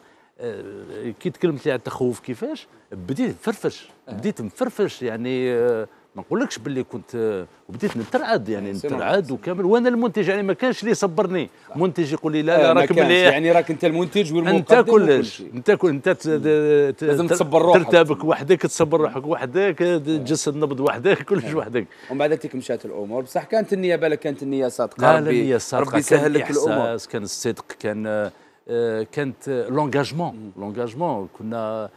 كي تكلمت لي على التخوف كيفاش بديت نفرفش بديت نفرفش يعني آه ما نقولكش باللي كنت وبديت نترعد يعني نترعد وكامل وانا المنتج يعني ما كانش اللي صبرني منتج يقول لي لا آه، لا راك مليح يعني راك انت المنتج والمقدم انت كلش انت كل انت لازم تصبر روحك ترتبك وحدك تصبر روحك وحدك تجسد النبض وحدك كلش آه. وحدك ومن بعد تيك مشات الامور بصح كانت النيه بالك كانت النيه صادقه لا النيه صادقه ربي سهل لك الامور كان الصدق كان آه، كانت لونجاجمون لونجاجمون كنا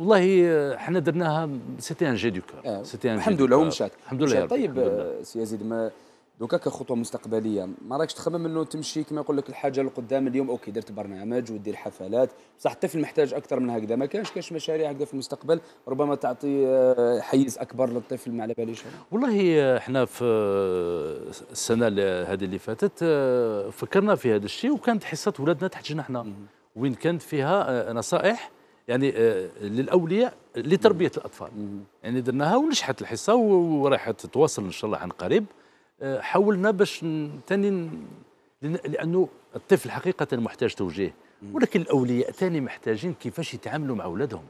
والله حنا درناها سيتي ان جي دو كور آه، سيتي ان الحمد لله ومشات طيب، الحمد لله طيب سي يزيد ما دوكا كخطوه مستقبليه ما راكش تخمم انه تمشي كما يقول لك الحاجه لقدام اليوم اوكي درت برنامج ودير حفلات بصح الطفل محتاج اكثر من هكذا ما كانش كاش مشاريع هكذا في المستقبل ربما تعطي آه، حيز اكبر للطفل ما على باليش والله احنا آه، في السنه هذه اللي فاتت فكرنا في هذا الشيء وكانت حصه ولادنا تحت جناحنا وين كانت فيها نصائح يعني آه، للاولياء لتربيه الاطفال يعني درناها ونجحت الحصه وراح تتواصل ان شاء الله عن قريب آه، حاولنا باش ثاني لانه الطفل حقيقه محتاج توجيه ولكن الاولياء ثاني محتاجين كيفاش يتعاملوا مع اولادهم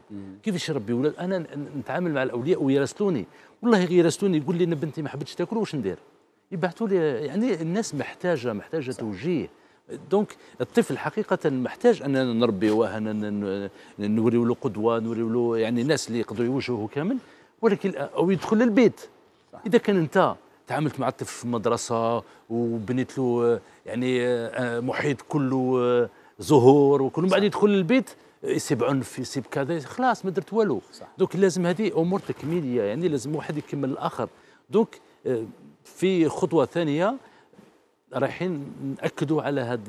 كيفاش يربي اولاد انا نتعامل مع الاولياء ويراسلوني والله يراسلوني يقول لي ان بنتي ما حبتش تاكل واش ندير يبعثوا لي يعني الناس محتاجه محتاجه صح. توجيه دونك الطفل حقيقه محتاج اننا نربيوه اننا نوريو له قدوه نوريو له يعني الناس اللي يقدروا يوجهوه كامل ولكن او يدخل للبيت اذا كان انت تعاملت مع الطفل في المدرسه وبنيت له يعني محيط كله زهور وكل بعد يدخل للبيت يسيب عنف يسيب كذا خلاص ما درت والو دونك لازم هذه امور تكميليه يعني لازم واحد يكمل الاخر دونك في خطوه ثانيه رايحين ناكدوا على هذا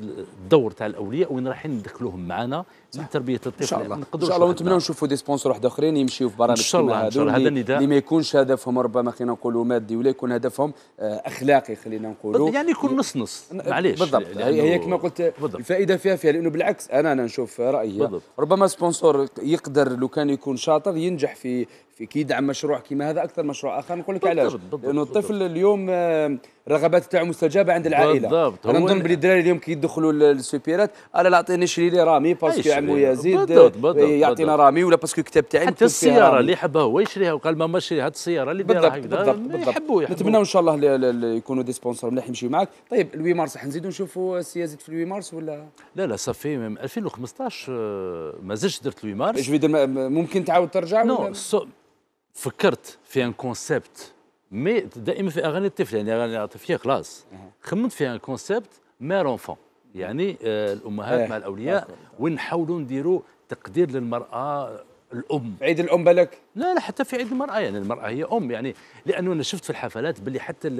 الدور تاع الاولياء وين رايحين ندخلوهم معنا لتربيه الطفل ان شاء الله ان شاء الله ونتمنى نشوفوا دي سبونسور واحد اخرين يمشيوا في برامج ان شاء الله, هذا النداء اللي ما يكونش هدفهم ربما خلينا نقولوا مادي ولا يكون هدفهم آه، اخلاقي خلينا نقولوا يعني يكون نص نص معليش يعني بالضبط هي كما قلت بالضبط. الفائده فيها فيها لانه بالعكس انا انا نشوف رايي ربما سبونسور يقدر لو كان يكون شاطر ينجح في كي يدعم مشروع كيما هذا اكثر مشروع اخر نقول لك علاش لانه الطفل بالضبط. اليوم الرغبات آه، تاعو مستجابه عند العائله بالضبط انا نظن بلي الدراري اليوم كي يدخلوا للسوبيرات انا لا اعطيني شري لي رامي باسكو عمو يزيد آه، يعطينا رامي ولا باسكو الكتاب تاعي حتى السياره اللي يحبها هو يشريها وقال ماما شري هذه السياره اللي دايره بالضبط بالضبط بالضبط نتمنى ان شاء الله يكونوا دي سبونسور مليح يمشيو معك طيب الوي مارس نزيدوا نشوفوا السي يزيد في الوي مارس ولا لا لا صافي 2015 آه، ما زلتش درت الوي مارس ممكن تعاود ترجع ولا فكرت في ان كونسيبت مي دائما في اغاني الطفل يعني اغاني العاطفيه خلاص خممت في ان كونسيبت مير اونفون يعني آه، الامهات إيه. مع الاولياء ونحاولوا نديروا تقدير للمراه الام عيد الام بالك لا لا حتى في عيد المراه يعني المراه هي ام يعني لانه انا شفت في الحفلات باللي حتى الـ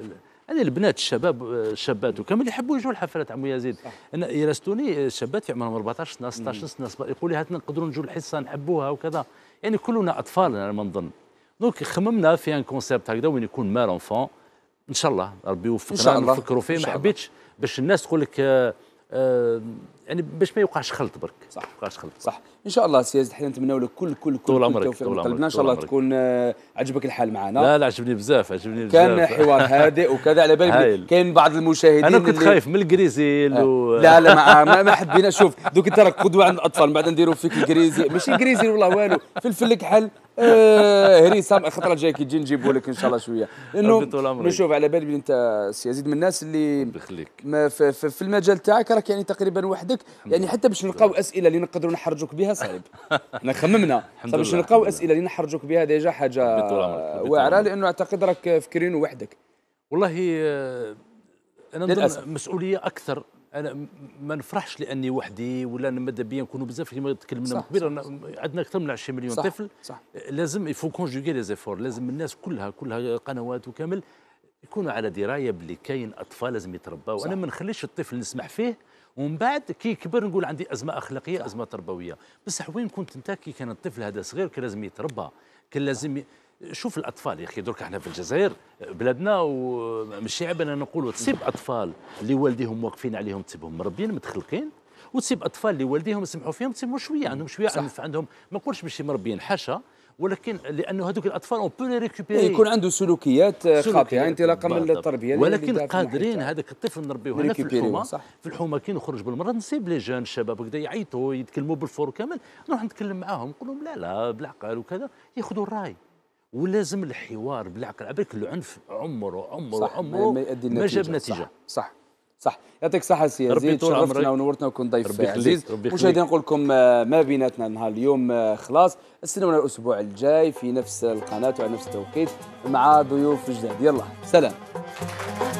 الـ يعني البنات الشباب الشابات وكامل اللي يحبوا يجوا الحفلات عمو يزيد انا يرستوني الشابات في عمرهم 14 سنه 16 سنه يقول لي هات نقدروا نجوا الحصه نحبوها وكذا يعني كلنا اطفال انا ما نظن دونك خممنا في ان كونسيبت هكذا وين يكون مال انفون ان شاء الله ربي يوفقنا نفكروا فيه ما حبيتش باش الناس تقول لك آه آه يعني باش ما يوقعش خلط برك صح ما يوقعش خلط صح ان شاء الله سي حنا نتمنوا لك كل كل كل التوفيق طول عمرك ان شاء الله تكون آه، عجبك الحال معنا لا لا عجبني بزاف عجبني بزاف كان حوار هادئ وكذا على بالي كاين بعض المشاهدين انا كنت خايف من الجريزي و... آه. لا لا ما, آه، ما, ما حبينا شوف دوك انت راك قدوه عند الاطفال من بعد نديروا فيك الجريزي ماشي جريزي والله والو فلفل الكحل هريسه الخطره الجايه كي تجي نجيبه لك ان شاء الله شويه لانه نشوف على بالي بلي انت سي يزيد من الناس اللي ما في, في, في المجال تاعك راك يعني تقريبا وحدك يعني حتى باش نلقاو اسئله اللي نقدروا نحرجوك بها صعيب احنا خممنا باش نلقاو اسئله اللي نحرجوك بها ديجا حاجه واعره لانه اعتقد راك فكرين وحدك والله آه، انا مسؤوليه اكثر انا ما نفرحش لاني وحدي ولا ماذا بيا نكونوا بزاف كيما تكلمنا من كبير عندنا اكثر من 20 مليون صح طفل صح لازم يفو كونجوكي لي زيفور لازم الناس كلها كلها قنوات وكامل يكونوا على درايه باللي كاين اطفال لازم يترباوا انا ما نخليش الطفل نسمح فيه ومن بعد كي يكبر نقول عندي ازمه اخلاقيه صح. ازمه تربويه بصح وين كنت انت كي كان الطفل هذا صغير كان لازم يتربى كان لازم شوف الاطفال يا اخي درك احنا في الجزائر بلادنا ومش عيب انا نقولوا تسيب اطفال اللي والديهم واقفين عليهم تسيبهم مربيين متخلقين وتسيب اطفال اللي والديهم يسمحوا فيهم تسيبهم شويه عندهم شويه عنف عندهم ما نقولش ماشي مربيين حاشا ولكن لانه هذوك الاطفال اون بو ريكوبيري يكون عنده سلوكيات خاطئه انطلاقا من التربيه ولكن قادرين هذاك الطفل نربيوه هنا في الحومه صح. في الحومه كي نخرج بالمرض نسيب لي جون الشباب كذا يعيطوا يتكلموا بالفور كامل نروح نتكلم معاهم نقول لهم لا لا بالعقل وكذا ياخذوا الراي ولازم الحوار بالعقل عبرك العنف عمره عمره عمره ما جاب نتيجه صح, صح. صح يعطيك الصحة سي زيد شرفتنا ونورتنا وكون ضيف عزيز مشاهدينا نقول لكم آه، ما بيناتنا نهار اليوم آه، خلاص استنونا الأسبوع الجاي في نفس القناة وعلى نفس التوقيت مع ضيوف جداد يلا سلام